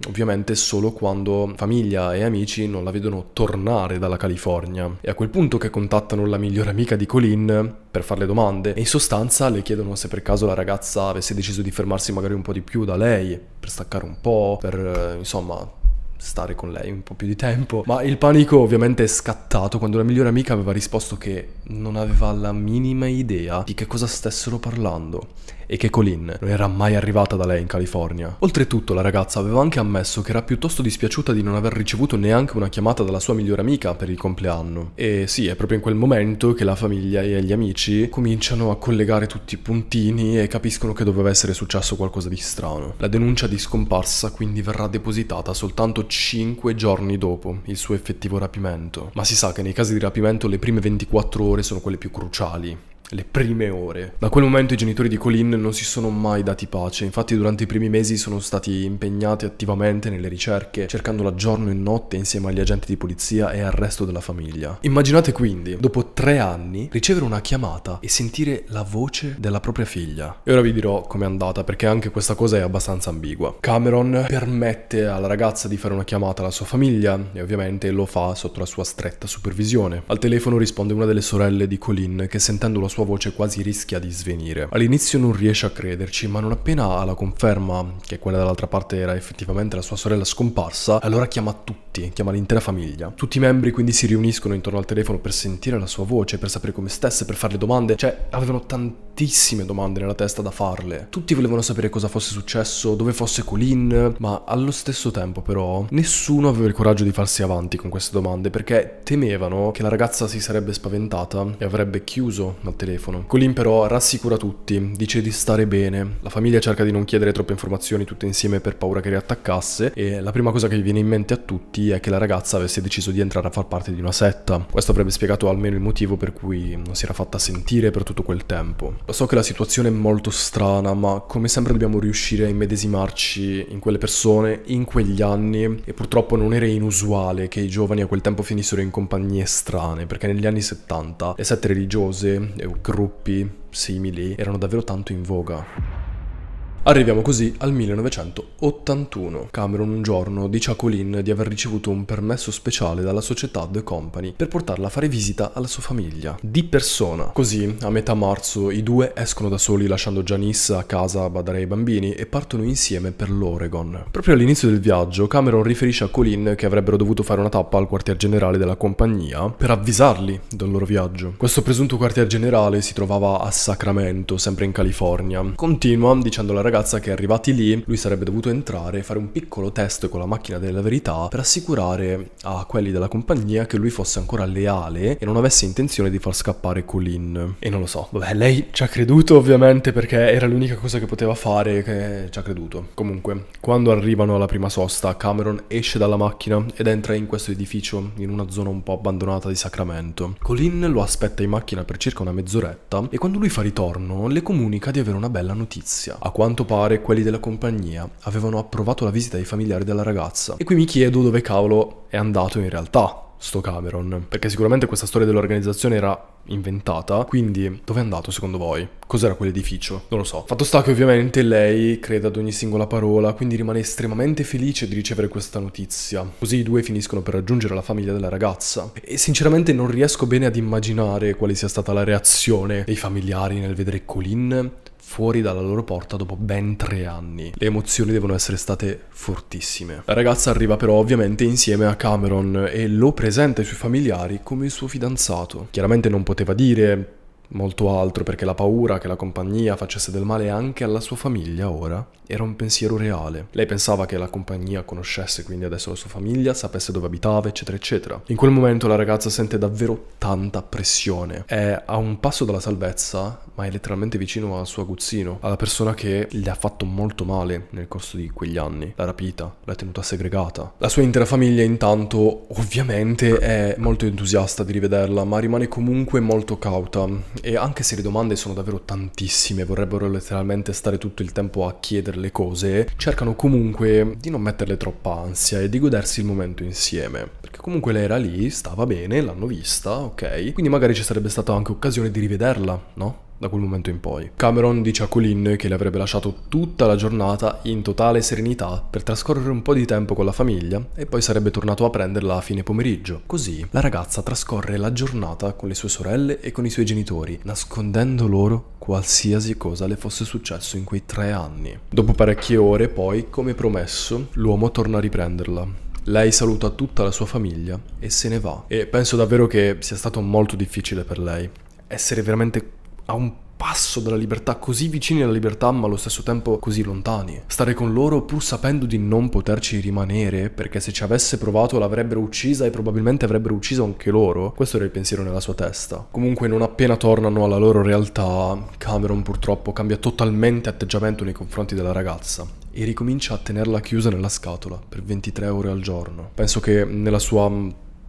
ovviamente solo quando famiglia e amici non la vedono tornare dalla California. E a quel punto che contattano la migliore amica di Colin per farle domande e in sostanza le chiedono se per caso la ragazza avesse deciso di fermarsi magari un po' di più da lei, per staccare un po', per eh, insomma stare con lei un po' più di tempo. Ma il panico ovviamente è scattato quando la migliore amica aveva risposto che non aveva la minima idea di che cosa stessero parlando e che Colin non era mai arrivata da lei in California. Oltretutto la ragazza aveva anche ammesso che era piuttosto dispiaciuta di non aver ricevuto neanche una chiamata dalla sua migliore amica per il compleanno. E sì, è proprio in quel momento che la famiglia e gli amici cominciano a collegare tutti i puntini e capiscono che doveva essere successo qualcosa di strano. La denuncia di scomparsa quindi verrà depositata soltanto 5 giorni dopo il suo effettivo rapimento. Ma si sa che nei casi di rapimento le prime 24 ore sono quelle più cruciali le prime ore. Da quel momento i genitori di Colin non si sono mai dati pace, infatti durante i primi mesi sono stati impegnati attivamente nelle ricerche, cercandola giorno e notte insieme agli agenti di polizia e al resto della famiglia. Immaginate quindi, dopo tre anni, ricevere una chiamata e sentire la voce della propria figlia. E ora vi dirò com'è andata, perché anche questa cosa è abbastanza ambigua. Cameron permette alla ragazza di fare una chiamata alla sua famiglia e ovviamente lo fa sotto la sua stretta supervisione. Al telefono risponde una delle sorelle di Colin che sentendo la sua sua voce quasi rischia di svenire. All'inizio non riesce a crederci, ma non appena ha la conferma che quella dall'altra parte era effettivamente la sua sorella scomparsa, allora chiama tutti, chiama l'intera famiglia. Tutti i membri quindi si riuniscono intorno al telefono per sentire la sua voce, per sapere come stesse, per farle domande, cioè avevano tantissimo tantissime domande nella testa da farle. Tutti volevano sapere cosa fosse successo, dove fosse Colin, ma allo stesso tempo però nessuno aveva il coraggio di farsi avanti con queste domande perché temevano che la ragazza si sarebbe spaventata e avrebbe chiuso al telefono. Colin però rassicura tutti, dice di stare bene, la famiglia cerca di non chiedere troppe informazioni tutte insieme per paura che riattaccasse e la prima cosa che viene in mente a tutti è che la ragazza avesse deciso di entrare a far parte di una setta. Questo avrebbe spiegato almeno il motivo per cui non si era fatta sentire per tutto quel tempo. Lo so che la situazione è molto strana, ma come sempre dobbiamo riuscire a immedesimarci in quelle persone, in quegli anni, e purtroppo non era inusuale che i giovani a quel tempo finissero in compagnie strane, perché negli anni 70 le sette religiose o gruppi simili erano davvero tanto in voga. Arriviamo così al 1981. Cameron un giorno dice a Colin di aver ricevuto un permesso speciale dalla società The Company per portarla a fare visita alla sua famiglia, di persona. Così, a metà marzo, i due escono da soli lasciando Janice a casa a badare ai bambini e partono insieme per l'Oregon. Proprio all'inizio del viaggio, Cameron riferisce a Colin che avrebbero dovuto fare una tappa al quartier generale della compagnia per avvisarli del loro viaggio. Questo presunto quartier generale si trovava a Sacramento, sempre in California. Continua dicendo alla ragazza ragazza che arrivati lì lui sarebbe dovuto entrare e fare un piccolo test con la macchina della verità per assicurare a quelli della compagnia che lui fosse ancora leale e non avesse intenzione di far scappare Colin. E non lo so, vabbè, lei ci ha creduto ovviamente perché era l'unica cosa che poteva fare che ci ha creduto. Comunque, quando arrivano alla prima sosta, Cameron esce dalla macchina ed entra in questo edificio in una zona un po' abbandonata di Sacramento. Colin lo aspetta in macchina per circa una mezz'oretta e quando lui fa ritorno le comunica di avere una bella notizia. A quanto pare quelli della compagnia avevano approvato la visita dei familiari della ragazza. E qui mi chiedo dove cavolo è andato in realtà sto Cameron, perché sicuramente questa storia dell'organizzazione era inventata, quindi dove è andato secondo voi? Cos'era quell'edificio? Non lo so. Fatto sta che ovviamente lei crede ad ogni singola parola, quindi rimane estremamente felice di ricevere questa notizia. Così i due finiscono per raggiungere la famiglia della ragazza. E sinceramente non riesco bene ad immaginare quale sia stata la reazione dei familiari nel vedere Colin fuori dalla loro porta dopo ben tre anni. Le emozioni devono essere state fortissime. La ragazza arriva però ovviamente insieme a Cameron e lo presenta ai suoi familiari come il suo fidanzato. Chiaramente non poteva dire Molto altro perché la paura che la compagnia facesse del male anche alla sua famiglia ora era un pensiero reale. Lei pensava che la compagnia conoscesse quindi adesso la sua famiglia, sapesse dove abitava, eccetera, eccetera. In quel momento la ragazza sente davvero tanta pressione. È a un passo dalla salvezza, ma è letteralmente vicino al suo aguzzino, alla persona che le ha fatto molto male nel corso di quegli anni. L'ha rapita, l'ha tenuta segregata. La sua intera famiglia intanto ovviamente è molto entusiasta di rivederla, ma rimane comunque molto cauta e anche se le domande sono davvero tantissime, vorrebbero letteralmente stare tutto il tempo a chiedere le cose, cercano comunque di non metterle troppa ansia e di godersi il momento insieme. Perché comunque lei era lì, stava bene, l'hanno vista, ok? Quindi magari ci sarebbe stata anche occasione di rivederla, no? da quel momento in poi. Cameron dice a Colin che le avrebbe lasciato tutta la giornata in totale serenità per trascorrere un po' di tempo con la famiglia e poi sarebbe tornato a prenderla a fine pomeriggio. Così la ragazza trascorre la giornata con le sue sorelle e con i suoi genitori, nascondendo loro qualsiasi cosa le fosse successo in quei tre anni. Dopo parecchie ore poi, come promesso, l'uomo torna a riprenderla. Lei saluta tutta la sua famiglia e se ne va. E penso davvero che sia stato molto difficile per lei essere veramente a un passo dalla libertà, così vicini alla libertà ma allo stesso tempo così lontani. Stare con loro pur sapendo di non poterci rimanere, perché se ci avesse provato l'avrebbero uccisa e probabilmente avrebbero ucciso anche loro, questo era il pensiero nella sua testa. Comunque non appena tornano alla loro realtà, Cameron purtroppo cambia totalmente atteggiamento nei confronti della ragazza e ricomincia a tenerla chiusa nella scatola per 23 ore al giorno. Penso che nella sua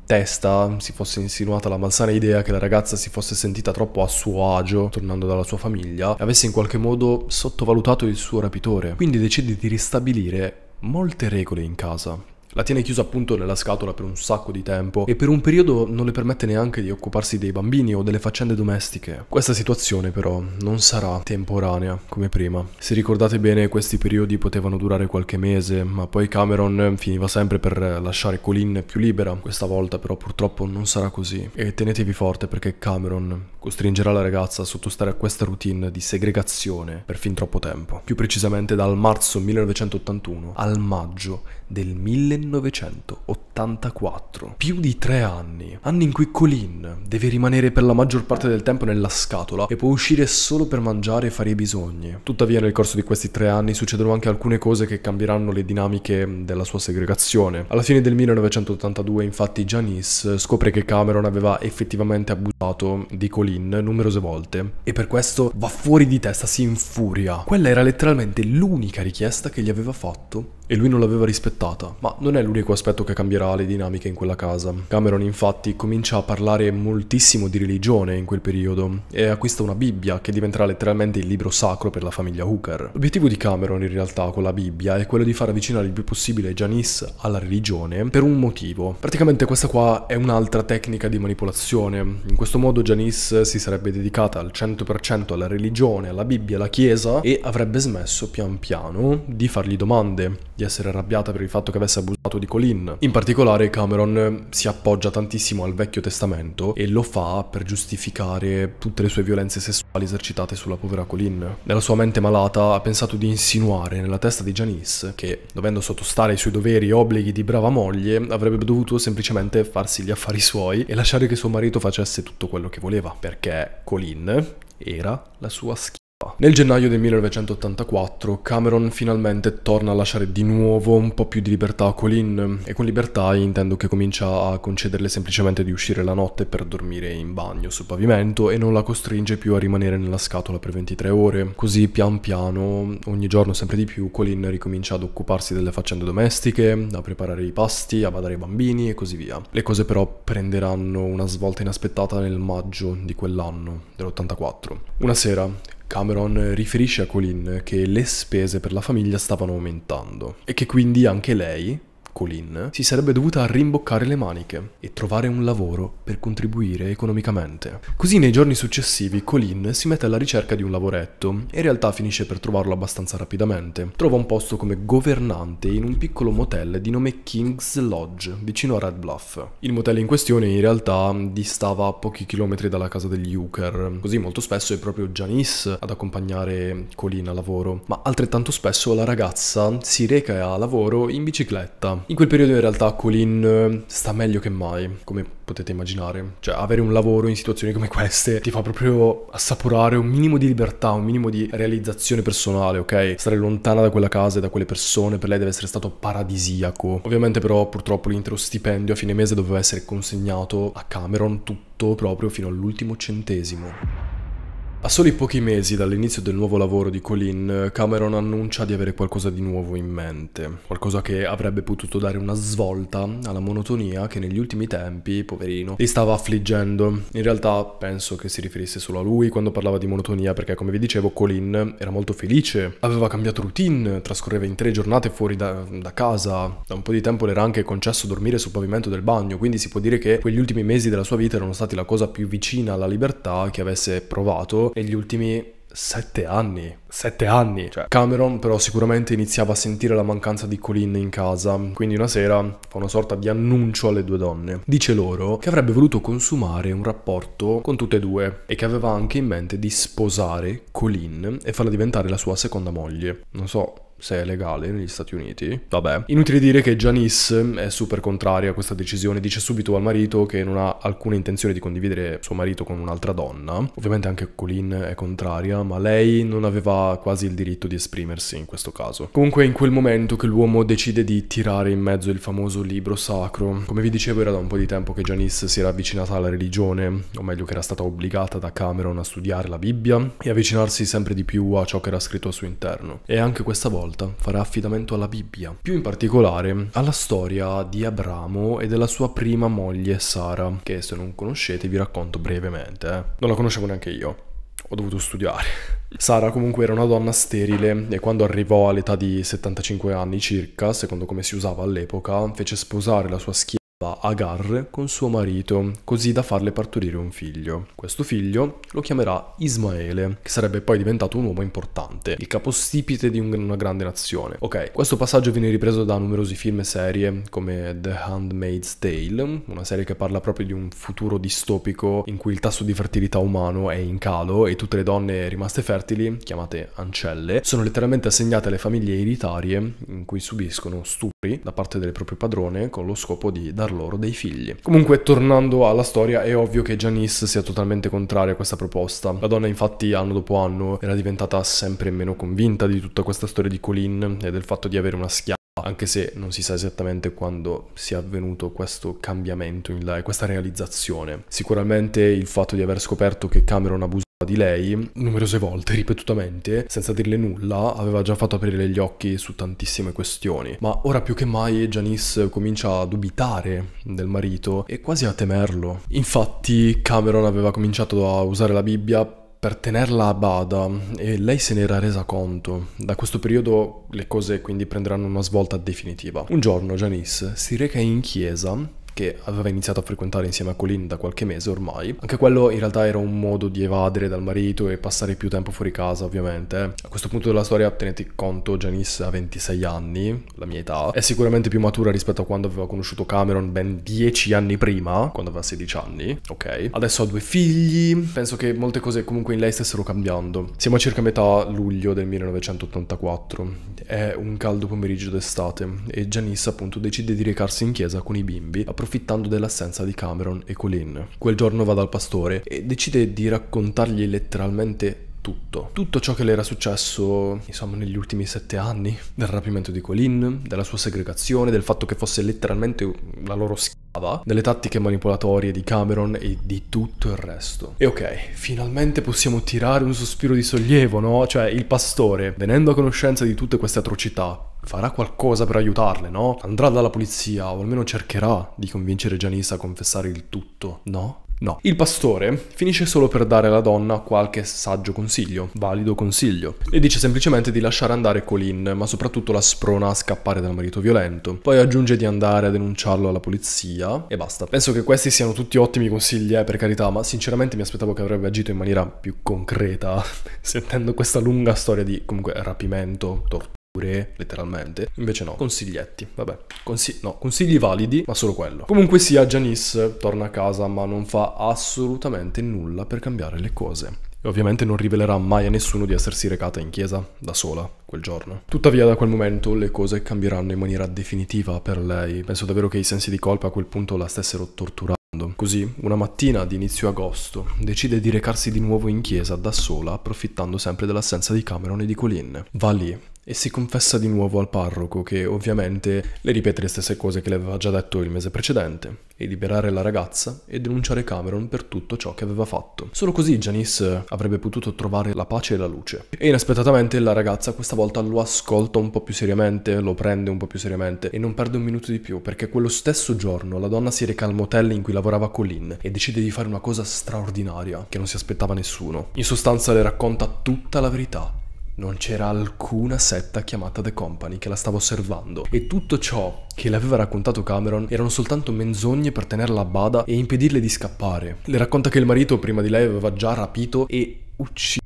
testa si fosse insinuata la malsana idea che la ragazza si fosse sentita troppo a suo agio tornando dalla sua famiglia e avesse in qualche modo sottovalutato il suo rapitore. Quindi decide di ristabilire molte regole in casa la tiene chiusa appunto nella scatola per un sacco di tempo e per un periodo non le permette neanche di occuparsi dei bambini o delle faccende domestiche. Questa situazione però non sarà temporanea come prima. Se ricordate bene questi periodi potevano durare qualche mese, ma poi Cameron finiva sempre per lasciare Colin più libera. Questa volta però purtroppo non sarà così. E tenetevi forte perché Cameron costringerà la ragazza a sottostare a questa routine di segregazione per fin troppo tempo. Più precisamente dal marzo 1981 al maggio del 1984. Più di tre anni. Anni in cui Colin deve rimanere per la maggior parte del tempo nella scatola e può uscire solo per mangiare e fare i bisogni. Tuttavia nel corso di questi tre anni succedono anche alcune cose che cambieranno le dinamiche della sua segregazione. Alla fine del 1982 infatti Janice scopre che Cameron aveva effettivamente abusato di Colin numerose volte e per questo va fuori di testa, si infuria. Quella era letteralmente l'unica richiesta che gli aveva fatto e lui non l'aveva rispettata, ma non è l'unico aspetto che cambierà le dinamiche in quella casa. Cameron infatti comincia a parlare moltissimo di religione in quel periodo e acquista una Bibbia che diventerà letteralmente il libro sacro per la famiglia Hooker. L'obiettivo di Cameron in realtà con la Bibbia è quello di far avvicinare il più possibile Janice alla religione per un motivo. Praticamente questa qua è un'altra tecnica di manipolazione. In questo modo Janice si sarebbe dedicata al 100% alla religione, alla Bibbia, alla Chiesa e avrebbe smesso pian piano di fargli domande di essere arrabbiata per il fatto che avesse abusato di Colin. In particolare Cameron eh, si appoggia tantissimo al Vecchio Testamento e lo fa per giustificare tutte le sue violenze sessuali esercitate sulla povera Colin. Nella sua mente malata ha pensato di insinuare nella testa di Janice che, dovendo sottostare ai suoi doveri e obblighi di brava moglie, avrebbe dovuto semplicemente farsi gli affari suoi e lasciare che suo marito facesse tutto quello che voleva, perché Colin era la sua schiena nel gennaio del 1984 Cameron finalmente torna a lasciare di nuovo un po' più di libertà a Colin e con libertà intendo che comincia a concederle semplicemente di uscire la notte per dormire in bagno sul pavimento e non la costringe più a rimanere nella scatola per 23 ore. Così pian piano, ogni giorno sempre di più, Colin ricomincia ad occuparsi delle faccende domestiche, a preparare i pasti, a badare i bambini e così via. Le cose però prenderanno una svolta inaspettata nel maggio di quell'anno, dell'84. Una sera Cameron riferisce a Colin che le spese per la famiglia stavano aumentando e che quindi anche lei, Colin si sarebbe dovuta rimboccare le maniche e trovare un lavoro per contribuire economicamente. Così nei giorni successivi Colin si mette alla ricerca di un lavoretto e in realtà finisce per trovarlo abbastanza rapidamente. Trova un posto come governante in un piccolo motel di nome King's Lodge vicino a Red Bluff. Il motel in questione in realtà distava a pochi chilometri dalla casa degli Hooker, così molto spesso è proprio Janice ad accompagnare Colin a lavoro, ma altrettanto spesso la ragazza si reca a lavoro in bicicletta in quel periodo in realtà Colin eh, sta meglio che mai, come potete immaginare. Cioè avere un lavoro in situazioni come queste ti fa proprio assaporare un minimo di libertà, un minimo di realizzazione personale, ok? Stare lontana da quella casa e da quelle persone per lei deve essere stato paradisiaco. Ovviamente però purtroppo l'intero stipendio a fine mese doveva essere consegnato a Cameron tutto proprio fino all'ultimo centesimo. A soli pochi mesi dall'inizio del nuovo lavoro di Colin, Cameron annuncia di avere qualcosa di nuovo in mente, qualcosa che avrebbe potuto dare una svolta alla monotonia che negli ultimi tempi, poverino, li stava affliggendo. In realtà penso che si riferisse solo a lui quando parlava di monotonia, perché come vi dicevo Colin era molto felice, aveva cambiato routine, trascorreva intere giornate fuori da, da casa, da un po' di tempo le era anche concesso dormire sul pavimento del bagno, quindi si può dire che quegli ultimi mesi della sua vita erano stati la cosa più vicina alla libertà che avesse provato negli ultimi Sette anni, sette anni. Cioè, Cameron però sicuramente iniziava a sentire la mancanza di Colin in casa, quindi una sera fa una sorta di annuncio alle due donne. Dice loro che avrebbe voluto consumare un rapporto con tutte e due e che aveva anche in mente di sposare Colin e farla diventare la sua seconda moglie. Non so, se è legale negli Stati Uniti. Vabbè. Inutile dire che Janice è super contraria a questa decisione, dice subito al marito che non ha alcuna intenzione di condividere suo marito con un'altra donna. Ovviamente anche Colin è contraria, ma lei non aveva quasi il diritto di esprimersi in questo caso. Comunque è in quel momento che l'uomo decide di tirare in mezzo il famoso libro sacro. Come vi dicevo era da un po' di tempo che Janice si era avvicinata alla religione, o meglio che era stata obbligata da Cameron a studiare la Bibbia e avvicinarsi sempre di più a ciò che era scritto al suo interno. E anche questa volta volta farà affidamento alla Bibbia, più in particolare alla storia di Abramo e della sua prima moglie Sara, che se non conoscete vi racconto brevemente. Eh. Non la conoscevo neanche io, ho dovuto studiare. Sara comunque era una donna sterile e quando arrivò all'età di 75 anni circa, secondo come si usava all'epoca, fece sposare la sua schiena va a Agar con suo marito, così da farle partorire un figlio. Questo figlio lo chiamerà Ismaele, che sarebbe poi diventato un uomo importante, il capostipite di una grande nazione. Ok, questo passaggio viene ripreso da numerosi film e serie come The Handmaid's Tale, una serie che parla proprio di un futuro distopico in cui il tasso di fertilità umano è in calo e tutte le donne rimaste fertili, chiamate ancelle, sono letteralmente assegnate alle famiglie eritarie in cui subiscono stupri da parte delle proprie padrone con lo scopo di dare dar loro dei figli. Comunque, tornando alla storia, è ovvio che Janice sia totalmente contraria a questa proposta. La donna, infatti, anno dopo anno era diventata sempre meno convinta di tutta questa storia di Colin e del fatto di avere una schiava anche se non si sa esattamente quando sia avvenuto questo cambiamento in lei, questa realizzazione. Sicuramente il fatto di aver scoperto che Cameron abusava di lei numerose volte, ripetutamente, senza dirle nulla, aveva già fatto aprire gli occhi su tantissime questioni. Ma ora più che mai Janice comincia a dubitare del marito e quasi a temerlo. Infatti Cameron aveva cominciato a usare la Bibbia per tenerla a bada e lei se n'era resa conto. Da questo periodo le cose quindi prenderanno una svolta definitiva. Un giorno Janice si reca in chiesa che aveva iniziato a frequentare insieme a Colin da qualche mese ormai. Anche quello in realtà era un modo di evadere dal marito e passare più tempo fuori casa, ovviamente. A questo punto della storia tenete conto Janice ha 26 anni, la mia età, è sicuramente più matura rispetto a quando aveva conosciuto Cameron ben 10 anni prima, quando aveva 16 anni, ok? Adesso ha due figli, penso che molte cose comunque in lei stessero cambiando. Siamo a circa metà luglio del 1984, è un caldo pomeriggio d'estate e Janice appunto decide di recarsi in chiesa con i bimbi a approfittando dell'assenza di Cameron e Colin. Quel giorno va dal pastore e decide di raccontargli letteralmente tutto. Tutto ciò che le era successo, insomma, negli ultimi sette anni, del rapimento di Colin, della sua segregazione, del fatto che fosse letteralmente la loro schiava, delle tattiche manipolatorie di Cameron e di tutto il resto. E ok, finalmente possiamo tirare un sospiro di sollievo, no? Cioè, il pastore, venendo a conoscenza di tutte queste atrocità, farà qualcosa per aiutarle, no? Andrà dalla polizia o almeno cercherà di convincere Janice a confessare il tutto, no? No. Il pastore finisce solo per dare alla donna qualche saggio consiglio, valido consiglio. Le dice semplicemente di lasciare andare Colin, ma soprattutto la sprona a scappare dal marito violento. Poi aggiunge di andare a denunciarlo alla polizia e basta. Penso che questi siano tutti ottimi consigli, eh, per carità, ma sinceramente mi aspettavo che avrebbe agito in maniera più concreta, sentendo questa lunga storia di comunque rapimento, tortura pure letteralmente. Invece no, consiglietti, vabbè, Consi- no, consigli validi, ma solo quello. Comunque sia, Janice torna a casa, ma non fa assolutamente nulla per cambiare le cose e ovviamente non rivelerà mai a nessuno di essersi recata in chiesa da sola quel giorno. Tuttavia da quel momento le cose cambieranno in maniera definitiva per lei, penso davvero che i sensi di colpa a quel punto la stessero torturando. Così, una mattina di inizio agosto, decide di recarsi di nuovo in chiesa da sola, approfittando sempre dell'assenza di Cameron e di Colin. Va lì, e si confessa di nuovo al parroco che ovviamente le ripete le stesse cose che le aveva già detto il mese precedente e liberare la ragazza e denunciare Cameron per tutto ciò che aveva fatto. Solo così Janice avrebbe potuto trovare la pace e la luce. E inaspettatamente la ragazza questa volta lo ascolta un po' più seriamente, lo prende un po' più seriamente e non perde un minuto di più perché quello stesso giorno la donna si reca al motel in cui lavorava Colin e decide di fare una cosa straordinaria che non si aspettava nessuno. In sostanza le racconta tutta la verità non c'era alcuna setta chiamata The Company che la stava osservando e tutto ciò che le aveva raccontato Cameron erano soltanto menzogne per tenerla a bada e impedirle di scappare. Le racconta che il marito prima di lei aveva già rapito e ucciso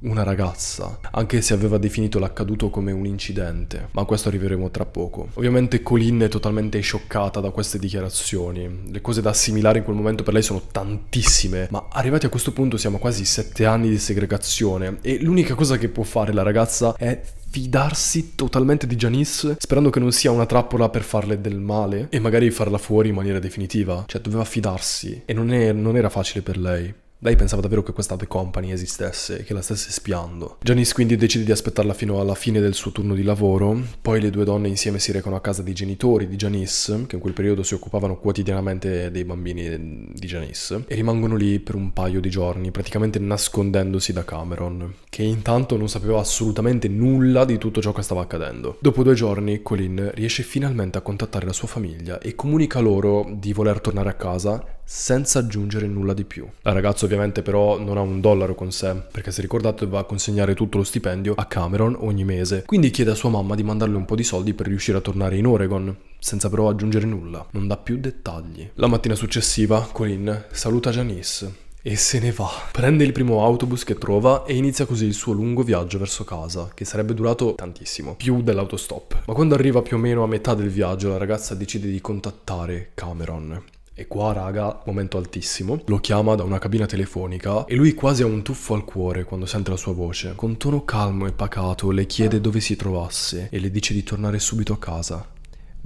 una ragazza, anche se aveva definito l'accaduto come un incidente, ma a questo arriveremo tra poco. Ovviamente Colin è totalmente scioccata da queste dichiarazioni, le cose da assimilare in quel momento per lei sono tantissime, ma arrivati a questo punto siamo quasi sette anni di segregazione e l'unica cosa che può fare la ragazza è fidarsi totalmente di Janice sperando che non sia una trappola per farle del male e magari farla fuori in maniera definitiva. Cioè doveva fidarsi e non, è, non era facile per lei. Lei pensava davvero che questa The Company esistesse e che la stesse spiando. Janice quindi decide di aspettarla fino alla fine del suo turno di lavoro, poi le due donne insieme si recano a casa dei genitori di Janice, che in quel periodo si occupavano quotidianamente dei bambini di Janice, e rimangono lì per un paio di giorni, praticamente nascondendosi da Cameron, che intanto non sapeva assolutamente nulla di tutto ciò che stava accadendo. Dopo due giorni, Colin riesce finalmente a contattare la sua famiglia e comunica loro di voler tornare a casa senza aggiungere nulla di più. La ragazza ovviamente però non ha un dollaro con sé, perché se ricordate va a consegnare tutto lo stipendio a Cameron ogni mese, quindi chiede a sua mamma di mandarle un po' di soldi per riuscire a tornare in Oregon, senza però aggiungere nulla, non dà più dettagli. La mattina successiva Colin saluta Janice e se ne va. Prende il primo autobus che trova e inizia così il suo lungo viaggio verso casa, che sarebbe durato tantissimo, più dell'autostop. Ma quando arriva più o meno a metà del viaggio, la ragazza decide di contattare Cameron e qua, raga, momento altissimo, lo chiama da una cabina telefonica e lui quasi ha un tuffo al cuore quando sente la sua voce. Con tono calmo e pacato le chiede dove si trovasse e le dice di tornare subito a casa.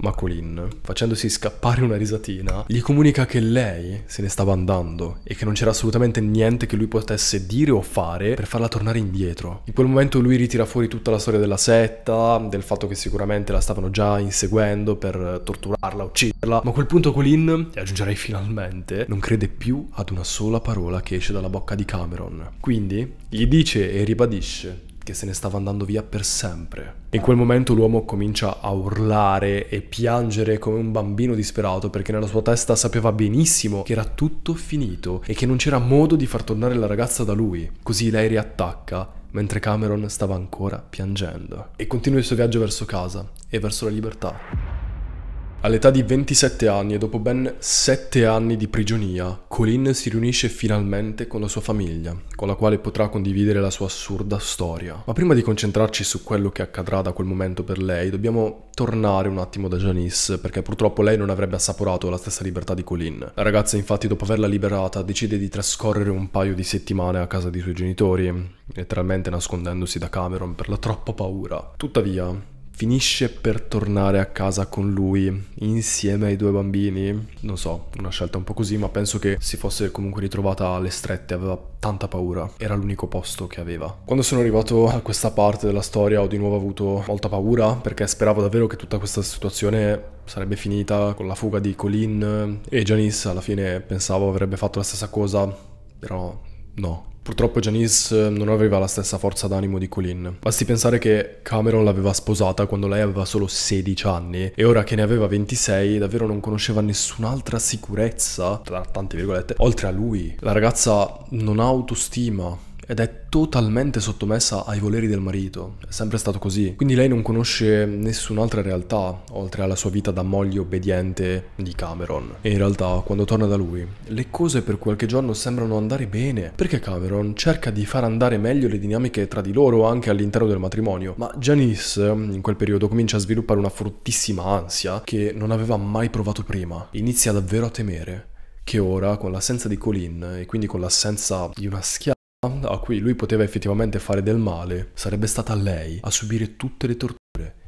Ma Colin, facendosi scappare una risatina, gli comunica che lei se ne stava andando e che non c'era assolutamente niente che lui potesse dire o fare per farla tornare indietro. In quel momento lui ritira fuori tutta la storia della setta, del fatto che sicuramente la stavano già inseguendo per torturarla, ucciderla, ma a quel punto Colin, e aggiungerei finalmente, non crede più ad una sola parola che esce dalla bocca di Cameron. Quindi gli dice e ribadisce che se ne stava andando via per sempre. In quel momento l'uomo comincia a urlare e piangere come un bambino disperato perché nella sua testa sapeva benissimo che era tutto finito e che non c'era modo di far tornare la ragazza da lui. Così lei riattacca mentre Cameron stava ancora piangendo e continua il suo viaggio verso casa e verso la libertà. All'età di 27 anni e dopo ben 7 anni di prigionia, Colin si riunisce finalmente con la sua famiglia, con la quale potrà condividere la sua assurda storia. Ma prima di concentrarci su quello che accadrà da quel momento per lei, dobbiamo tornare un attimo da Janice, perché purtroppo lei non avrebbe assaporato la stessa libertà di Colin. La ragazza infatti dopo averla liberata decide di trascorrere un paio di settimane a casa dei suoi genitori, letteralmente nascondendosi da Cameron per la troppa paura. Tuttavia, finisce per tornare a casa con lui insieme ai due bambini. Non so, una scelta un po' così, ma penso che si fosse comunque ritrovata alle strette, aveva tanta paura, era l'unico posto che aveva. Quando sono arrivato a questa parte della storia ho di nuovo avuto molta paura perché speravo davvero che tutta questa situazione sarebbe finita con la fuga di Colin e Janice alla fine pensavo avrebbe fatto la stessa cosa, però no, Purtroppo Janice eh, non aveva la stessa forza d'animo di Colin. Basti pensare che Cameron l'aveva sposata quando lei aveva solo 16 anni e ora che ne aveva 26 davvero non conosceva nessun'altra sicurezza, tra tante virgolette, oltre a lui. La ragazza non ha autostima, ed è totalmente sottomessa ai voleri del marito, è sempre stato così. Quindi lei non conosce nessun'altra realtà, oltre alla sua vita da moglie obbediente di Cameron. E in realtà, quando torna da lui, le cose per qualche giorno sembrano andare bene, perché Cameron cerca di far andare meglio le dinamiche tra di loro anche all'interno del matrimonio, ma Janice in quel periodo comincia a sviluppare una fortissima ansia che non aveva mai provato prima. Inizia davvero a temere che ora, con l'assenza di Colin e quindi con l'assenza di una schiava, a cui lui poteva effettivamente fare del male sarebbe stata lei a subire tutte le torture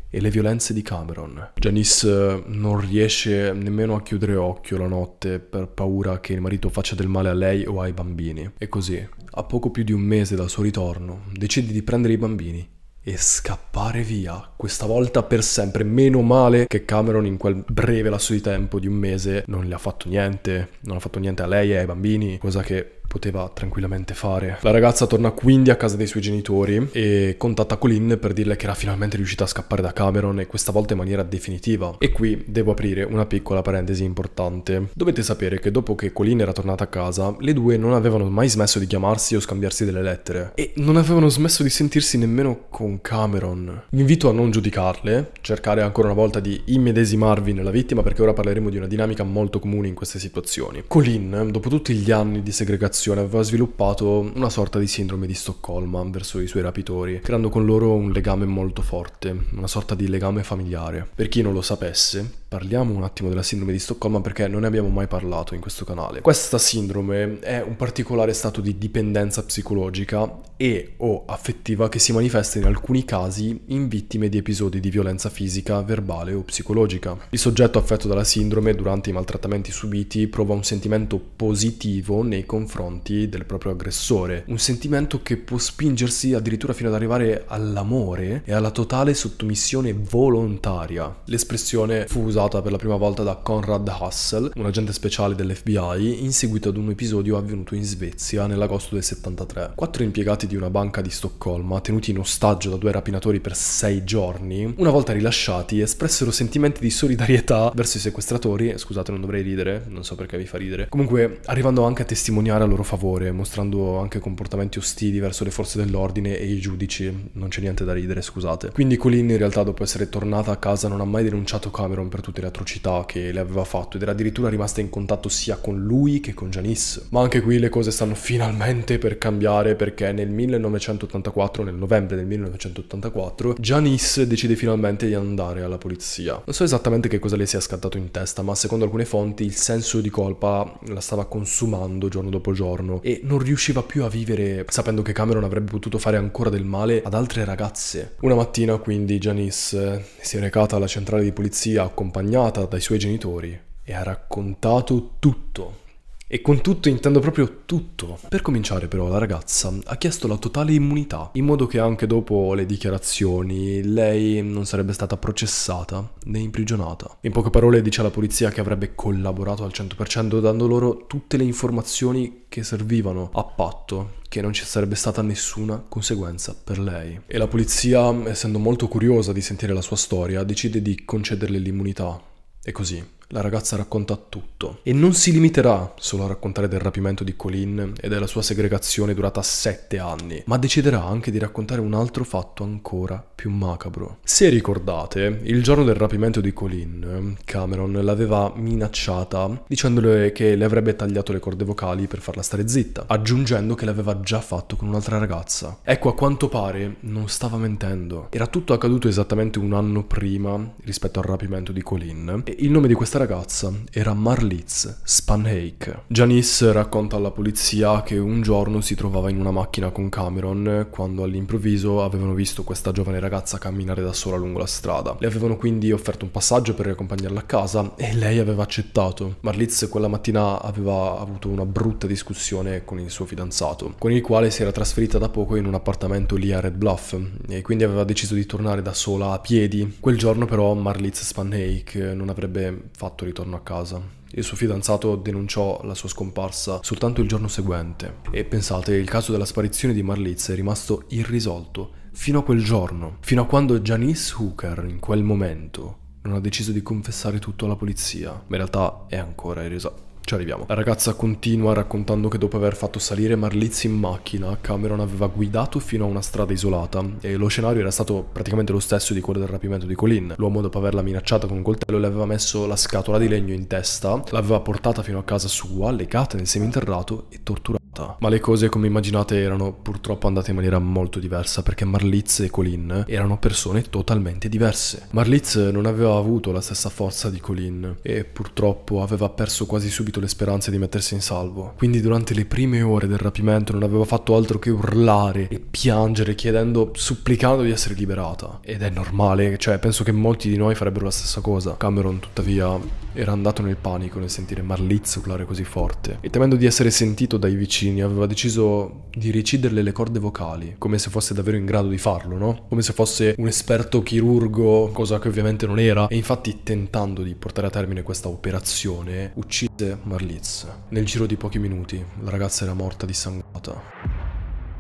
e le violenze di Cameron. Janice eh, non riesce nemmeno a chiudere occhio la notte per paura che il marito faccia del male a lei o ai bambini. E così, a poco più di un mese dal suo ritorno, decide di prendere i bambini e scappare via, questa volta per sempre. Meno male che Cameron in quel breve lasso di tempo di un mese non le ha fatto niente, non ha fatto niente a lei e ai bambini, cosa che poteva tranquillamente fare. La ragazza torna quindi a casa dei suoi genitori e contatta Colin per dirle che era finalmente riuscita a scappare da Cameron e questa volta in maniera definitiva. E qui devo aprire una piccola parentesi importante. Dovete sapere che dopo che Colin era tornata a casa, le due non avevano mai smesso di chiamarsi o scambiarsi delle lettere e non avevano smesso di sentirsi nemmeno con Cameron. Vi invito a non giudicarle, cercare ancora una volta di immedesimarvi nella vittima perché ora parleremo di una dinamica molto comune in queste situazioni. Colin, dopo tutti gli anni di segregazione comunicazione aveva sviluppato una sorta di sindrome di Stoccolma verso i suoi rapitori, creando con loro un legame molto forte, una sorta di legame familiare. Per chi non lo sapesse, Parliamo un attimo della sindrome di Stoccolma perché non ne abbiamo mai parlato in questo canale. Questa sindrome è un particolare stato di dipendenza psicologica e o affettiva che si manifesta in alcuni casi in vittime di episodi di violenza fisica, verbale o psicologica. Il soggetto affetto dalla sindrome durante i maltrattamenti subiti prova un sentimento positivo nei confronti del proprio aggressore, un sentimento che può spingersi addirittura fino ad arrivare all'amore e alla totale sottomissione volontaria. L'espressione fu usata riportata per la prima volta da Conrad Hassel, un agente speciale dell'FBI, in seguito ad un episodio avvenuto in Svezia nell'agosto del 73. Quattro impiegati di una banca di Stoccolma, tenuti in ostaggio da due rapinatori per sei giorni, una volta rilasciati espressero sentimenti di solidarietà verso i sequestratori, scusate non dovrei ridere, non so perché vi fa ridere, comunque arrivando anche a testimoniare a loro favore, mostrando anche comportamenti ostili verso le forze dell'ordine e i giudici, non c'è niente da ridere, scusate. Quindi Colin in realtà dopo essere tornata a casa non ha mai denunciato Cameron per tutte le atrocità che le aveva fatto ed era addirittura rimasta in contatto sia con lui che con Janice. Ma anche qui le cose stanno finalmente per cambiare perché nel 1984, nel novembre del 1984, Janice decide finalmente di andare alla polizia. Non so esattamente che cosa le sia scattato in testa, ma secondo alcune fonti il senso di colpa la stava consumando giorno dopo giorno e non riusciva più a vivere sapendo che Cameron avrebbe potuto fare ancora del male ad altre ragazze. Una mattina quindi Janice si è recata alla centrale di polizia accompagnata accompagnata dai suoi genitori e ha raccontato tutto e con tutto intendo proprio tutto. Per cominciare però la ragazza ha chiesto la totale immunità, in modo che anche dopo le dichiarazioni lei non sarebbe stata processata né imprigionata. In poche parole dice alla polizia che avrebbe collaborato al 100% dando loro tutte le informazioni che servivano a patto che non ci sarebbe stata nessuna conseguenza per lei. E la polizia, essendo molto curiosa di sentire la sua storia, decide di concederle l'immunità. E così la ragazza racconta tutto e non si limiterà solo a raccontare del rapimento di Colin e della sua segregazione durata sette anni, ma deciderà anche di raccontare un altro fatto ancora più macabro. Se ricordate, il giorno del rapimento di Colin, Cameron l'aveva minacciata dicendole che le avrebbe tagliato le corde vocali per farla stare zitta, aggiungendo che l'aveva già fatto con un'altra ragazza. Ecco, a quanto pare non stava mentendo. Era tutto accaduto esattamente un anno prima rispetto al rapimento di Colin e il nome di questa ragazza ragazza era Marlitz Spanhake. Janice racconta alla polizia che un giorno si trovava in una macchina con Cameron quando all'improvviso avevano visto questa giovane ragazza camminare da sola lungo la strada. Le avevano quindi offerto un passaggio per accompagnarla a casa e lei aveva accettato. Marlitz quella mattina aveva avuto una brutta discussione con il suo fidanzato, con il quale si era trasferita da poco in un appartamento lì a Red Bluff e quindi aveva deciso di tornare da sola a piedi. Quel giorno però Marlitz Spanhake non avrebbe fatto fatto ritorno a casa. Il suo fidanzato denunciò la sua scomparsa soltanto il giorno seguente e pensate, il caso della sparizione di Marliz è rimasto irrisolto fino a quel giorno, fino a quando Janice Hooker in quel momento non ha deciso di confessare tutto alla polizia. Ma in realtà è ancora irrisolto. Ci arriviamo. La ragazza continua raccontando che dopo aver fatto salire Marliz in macchina, Cameron aveva guidato fino a una strada isolata e lo scenario era stato praticamente lo stesso di quello del rapimento di Colin. L'uomo dopo averla minacciata con un coltello le aveva messo la scatola di legno in testa, l'aveva portata fino a casa sua, legata nel seminterrato e torturata fatta. Esatto. Ma le cose come immaginate erano purtroppo andate in maniera molto diversa perché Marliz e Colin erano persone totalmente diverse. Marliz non aveva avuto la stessa forza di Colin e purtroppo aveva perso quasi subito le speranze di mettersi in salvo. Quindi durante le prime ore del rapimento non aveva fatto altro che urlare e piangere chiedendo, supplicando di essere liberata. Ed è normale, cioè penso che molti di noi farebbero la stessa cosa. Cameron tuttavia era andato nel panico nel sentire Marlitz urlare così forte e temendo di essere sentito dai vicini aveva deciso di riciderle le corde vocali, come se fosse davvero in grado di farlo, no? Come se fosse un esperto chirurgo, cosa che ovviamente non era, e infatti tentando di portare a termine questa operazione uccise Marlitz. Nel giro di pochi minuti la ragazza era morta dissanguata.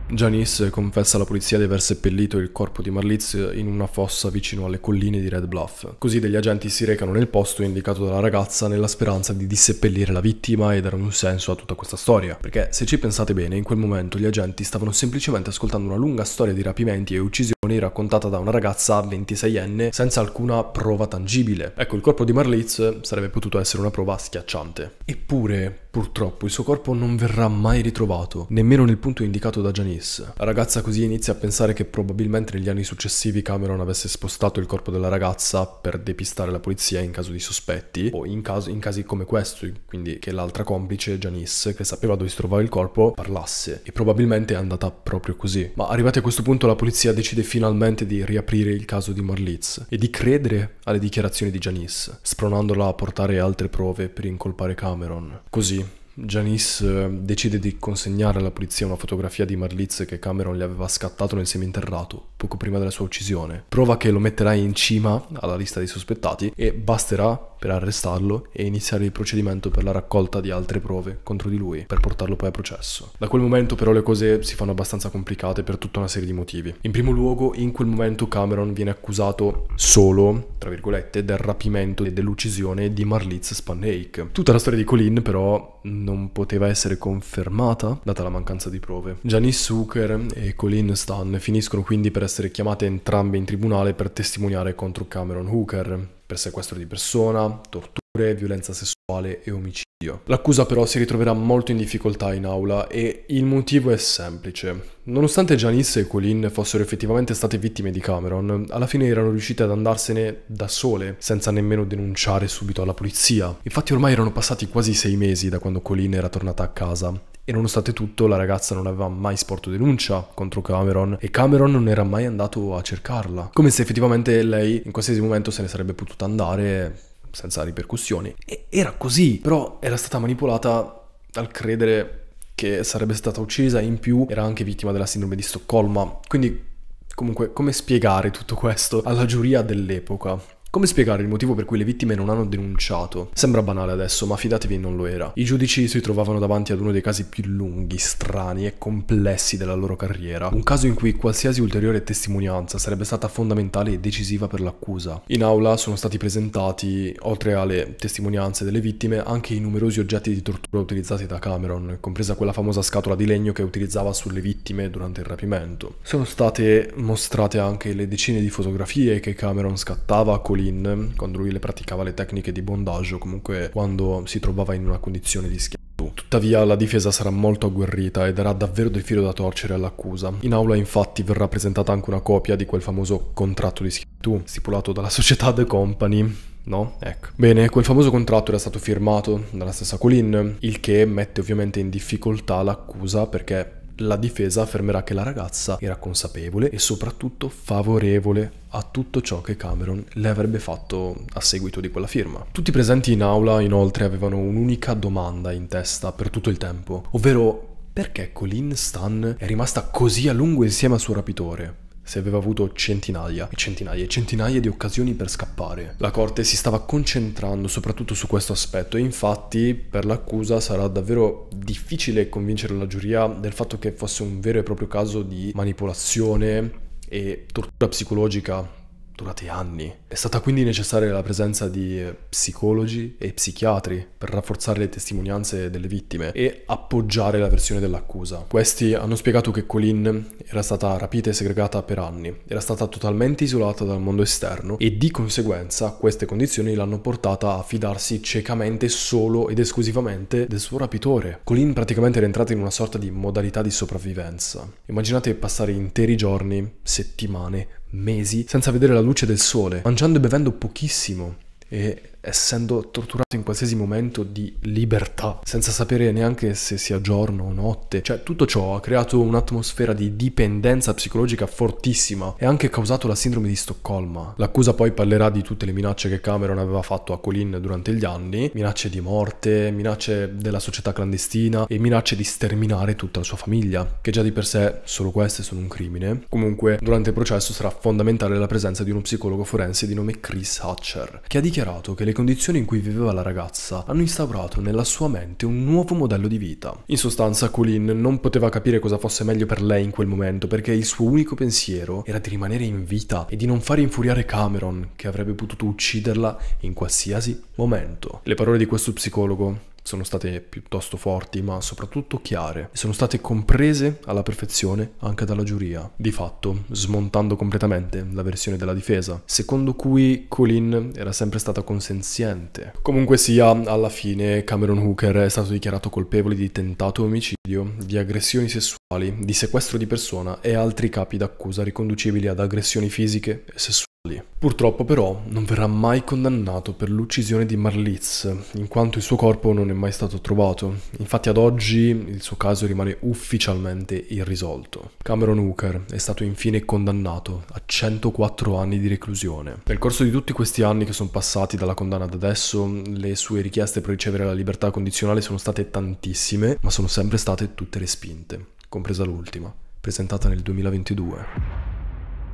Janice confessa alla polizia di aver seppellito il corpo di Marlitz in una fossa vicino alle colline di Red Bluff. Così degli agenti si recano nel posto indicato dalla ragazza nella speranza di disseppellire la vittima e dare un senso a tutta questa storia. Perché se ci pensate bene, in quel momento gli agenti stavano semplicemente ascoltando una lunga storia di rapimenti e uccisioni raccontata da una ragazza 26enne senza alcuna prova tangibile. Ecco, il corpo di Marlitz sarebbe potuto essere una prova schiacciante. Eppure, Purtroppo il suo corpo non verrà mai ritrovato, nemmeno nel punto indicato da Janice. La ragazza così inizia a pensare che probabilmente negli anni successivi Cameron avesse spostato il corpo della ragazza per depistare la polizia in caso di sospetti, o in, caso, in casi come questo, quindi che l'altra complice, Janice, che sapeva dove si trovava il corpo, parlasse. E probabilmente è andata proprio così. Ma arrivati a questo punto la polizia decide finalmente di riaprire il caso di Marliz e di credere alle dichiarazioni di Janice, spronandola a portare altre prove per incolpare Cameron. Così Janice ehm, decide di consegnare alla polizia una fotografia di Marlitz che Cameron le aveva scattato nel seminterrato, poco prima della sua uccisione. Prova che lo metterà in cima alla lista dei sospettati e basterà per arrestarlo e iniziare il procedimento per la raccolta di altre prove contro di lui, per portarlo poi a processo. Da quel momento però le cose si fanno abbastanza complicate per tutta una serie di motivi. In primo luogo, in quel momento Cameron viene accusato solo, tra virgolette, del rapimento e dell'uccisione di Marlitz Spanhake. Tutta la storia di Colin però non poteva essere confermata data la mancanza di prove. Janice Zucker e Colin Stan finiscono quindi per essere chiamate entrambe in tribunale per testimoniare contro Cameron Hooker per sequestro di persona, tortura violenza sessuale e omicidio. L'accusa però si ritroverà molto in difficoltà in aula e il motivo è semplice. Nonostante Janice e Colin fossero effettivamente state vittime di Cameron, alla fine erano riuscite ad andarsene da sole, senza nemmeno denunciare subito alla polizia. Infatti ormai erano passati quasi sei mesi da quando Colin era tornata a casa e nonostante tutto la ragazza non aveva mai sporto denuncia contro Cameron e Cameron non era mai andato a cercarla, come se effettivamente lei in qualsiasi momento se ne sarebbe potuta andare senza ripercussioni. E era così, però era stata manipolata dal credere che sarebbe stata uccisa in più era anche vittima della sindrome di Stoccolma. Quindi comunque come spiegare tutto questo alla giuria dell'epoca? Come spiegare il motivo per cui le vittime non hanno denunciato? Sembra banale adesso, ma fidatevi non lo era. I giudici si trovavano davanti ad uno dei casi più lunghi, strani e complessi della loro carriera, un caso in cui qualsiasi ulteriore testimonianza sarebbe stata fondamentale e decisiva per l'accusa. In aula sono stati presentati, oltre alle testimonianze delle vittime, anche i numerosi oggetti di tortura utilizzati da Cameron, compresa quella famosa scatola di legno che utilizzava sulle vittime durante il rapimento. Sono state mostrate anche le decine di fotografie che Cameron scattava con Shaolin, quando lui le praticava le tecniche di bondaggio, comunque quando si trovava in una condizione di schiavitù. Tuttavia la difesa sarà molto agguerrita e darà davvero del filo da torcere all'accusa. In aula infatti verrà presentata anche una copia di quel famoso contratto di schiavitù stipulato dalla società The Company no? Ecco. Bene, quel famoso contratto era stato firmato dalla stessa Colin, il che mette ovviamente in difficoltà l'accusa perché la difesa affermerà che la ragazza era consapevole e soprattutto favorevole a tutto ciò che Cameron le avrebbe fatto a seguito di quella firma. Tutti i presenti in aula inoltre avevano un'unica domanda in testa per tutto il tempo, ovvero perché Colin Stan è rimasta così a lungo insieme al suo rapitore? se aveva avuto centinaia e centinaia e centinaia di occasioni per scappare. La corte si stava concentrando soprattutto su questo aspetto e infatti per l'accusa sarà davvero difficile convincere la giuria del fatto che fosse un vero e proprio caso di manipolazione e tortura psicologica durati anni. È stata quindi necessaria la presenza di psicologi e psichiatri per rafforzare le testimonianze delle vittime e appoggiare la versione dell'accusa. Questi hanno spiegato che Colin era stata rapita e segregata per anni, era stata totalmente isolata dal mondo esterno e di conseguenza queste condizioni l'hanno portata a fidarsi ciecamente solo ed esclusivamente del suo rapitore. Colin praticamente era entrata in una sorta di modalità di sopravvivenza. Immaginate passare interi giorni, settimane, mesi senza vedere la luce del sole, mangiando e bevendo pochissimo e essendo torturato in qualsiasi momento di libertà, senza sapere neanche se sia giorno o notte. Cioè, tutto ciò ha creato un'atmosfera di dipendenza psicologica fortissima e ha anche causato la sindrome di Stoccolma. L'accusa poi parlerà di tutte le minacce che Cameron aveva fatto a Colin durante gli anni, minacce di morte, minacce della società clandestina e minacce di sterminare tutta la sua famiglia, che già di per sé solo queste sono un crimine. Comunque, durante il processo sarà fondamentale la presenza di uno psicologo forense di nome Chris Hatcher, che ha dichiarato che le condizioni in cui viveva la ragazza hanno instaurato nella sua mente un nuovo modello di vita. In sostanza, Colin non poteva capire cosa fosse meglio per lei in quel momento perché il suo unico pensiero era di rimanere in vita e di non far infuriare Cameron, che avrebbe potuto ucciderla in qualsiasi momento. Le parole di questo psicologo sono state piuttosto forti ma soprattutto chiare e sono state comprese alla perfezione anche dalla giuria, di fatto smontando completamente la versione della difesa, secondo cui Colin era sempre stata consenziente. Comunque sia, alla fine Cameron Hooker è stato dichiarato colpevole di tentato omicidio, di aggressioni sessuali sessuali, di sequestro di persona e altri capi d'accusa riconducibili ad aggressioni fisiche e sessuali. Purtroppo però non verrà mai condannato per l'uccisione di Marlitz, in quanto il suo corpo non è mai stato trovato. Infatti ad oggi il suo caso rimane ufficialmente irrisolto. Cameron Hooker è stato infine condannato a 104 anni di reclusione. Nel corso di tutti questi anni che sono passati dalla condanna ad adesso, le sue richieste per ricevere la libertà condizionale sono state tantissime, ma sono sempre state tutte respinte compresa l'ultima, presentata nel 2022.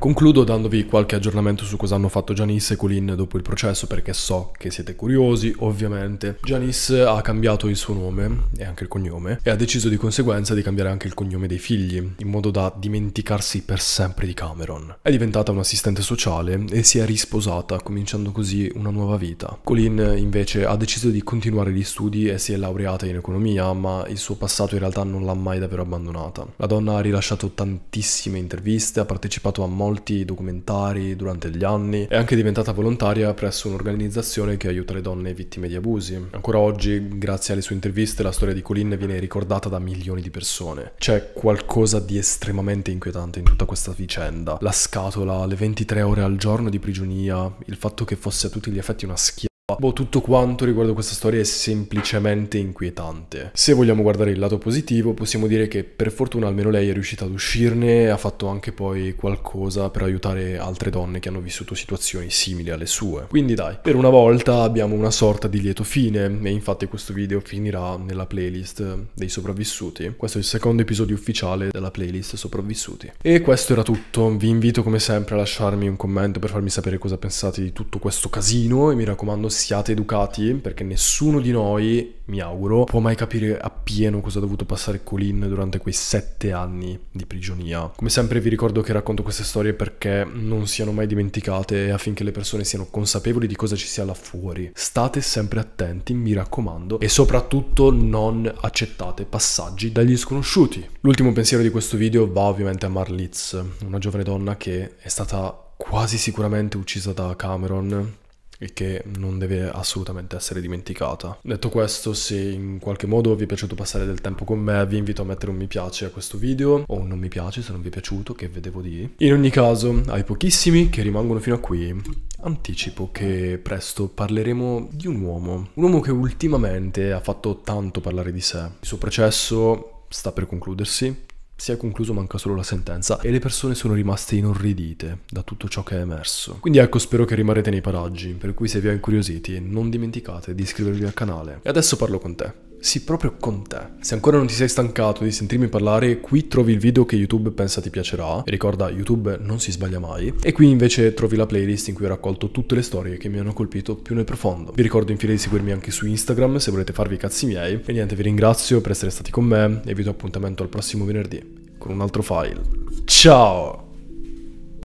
Concludo dandovi qualche aggiornamento su cosa hanno fatto Janice e Colin dopo il processo perché so che siete curiosi, ovviamente. Janice ha cambiato il suo nome e anche il cognome e ha deciso di conseguenza di cambiare anche il cognome dei figli in modo da dimenticarsi per sempre di Cameron. È diventata un'assistente sociale e si è risposata cominciando così una nuova vita. Colin invece ha deciso di continuare gli studi e si è laureata in economia ma il suo passato in realtà non l'ha mai davvero abbandonata. La donna ha rilasciato tantissime interviste, ha partecipato a molti molti documentari durante gli anni, è anche diventata volontaria presso un'organizzazione che aiuta le donne vittime di abusi. Ancora oggi, grazie alle sue interviste, la storia di Colin viene ricordata da milioni di persone. C'è qualcosa di estremamente inquietante in tutta questa vicenda. La scatola, le 23 ore al giorno di prigionia, il fatto che fosse a tutti gli effetti una schiena Boh. boh, tutto quanto riguardo questa storia è semplicemente inquietante. Se vogliamo guardare il lato positivo, possiamo dire che per fortuna almeno lei è riuscita ad uscirne e ha fatto anche poi qualcosa per aiutare altre donne che hanno vissuto situazioni simili alle sue. Quindi dai, per una volta abbiamo una sorta di lieto fine e infatti questo video finirà nella playlist dei sopravvissuti. Questo è il secondo episodio ufficiale della playlist sopravvissuti. E questo era tutto, vi invito come sempre a lasciarmi un commento per farmi sapere cosa pensate di tutto questo casino e mi raccomando siate educati, perché nessuno di noi, mi auguro, può mai capire appieno cosa ha dovuto passare Colin durante quei sette anni di prigionia. Come sempre vi ricordo che racconto queste storie perché non siano mai dimenticate e affinché le persone siano consapevoli di cosa ci sia là fuori. State sempre attenti, mi raccomando, e soprattutto non accettate passaggi dagli sconosciuti. L'ultimo pensiero di questo video va ovviamente a Marlitz, una giovane donna che è stata quasi sicuramente uccisa da Cameron e che non deve assolutamente essere dimenticata. Detto questo, se in qualche modo vi è piaciuto passare del tempo con me, vi invito a mettere un mi piace a questo video o un non mi piace se non vi è piaciuto, che vedevo di. In ogni caso, ai pochissimi che rimangono fino a qui, anticipo che presto parleremo di un uomo, un uomo che ultimamente ha fatto tanto parlare di sé. Il suo processo sta per concludersi, si è concluso, manca solo la sentenza e le persone sono rimaste inorridite da tutto ciò che è emerso. Quindi ecco, spero che rimarrete nei paraggi, per cui se vi ho incuriositi non dimenticate di iscrivervi al canale. E adesso parlo con te. Sì, proprio con te. Se ancora non ti sei stancato di sentirmi parlare, qui trovi il video che YouTube pensa ti piacerà. Ricorda, YouTube non si sbaglia mai. E qui invece trovi la playlist in cui ho raccolto tutte le storie che mi hanno colpito più nel profondo. Vi ricordo infine di seguirmi anche su Instagram se volete farvi i cazzi miei. E niente, vi ringrazio per essere stati con me e vi do appuntamento al prossimo venerdì con un altro file. Ciao!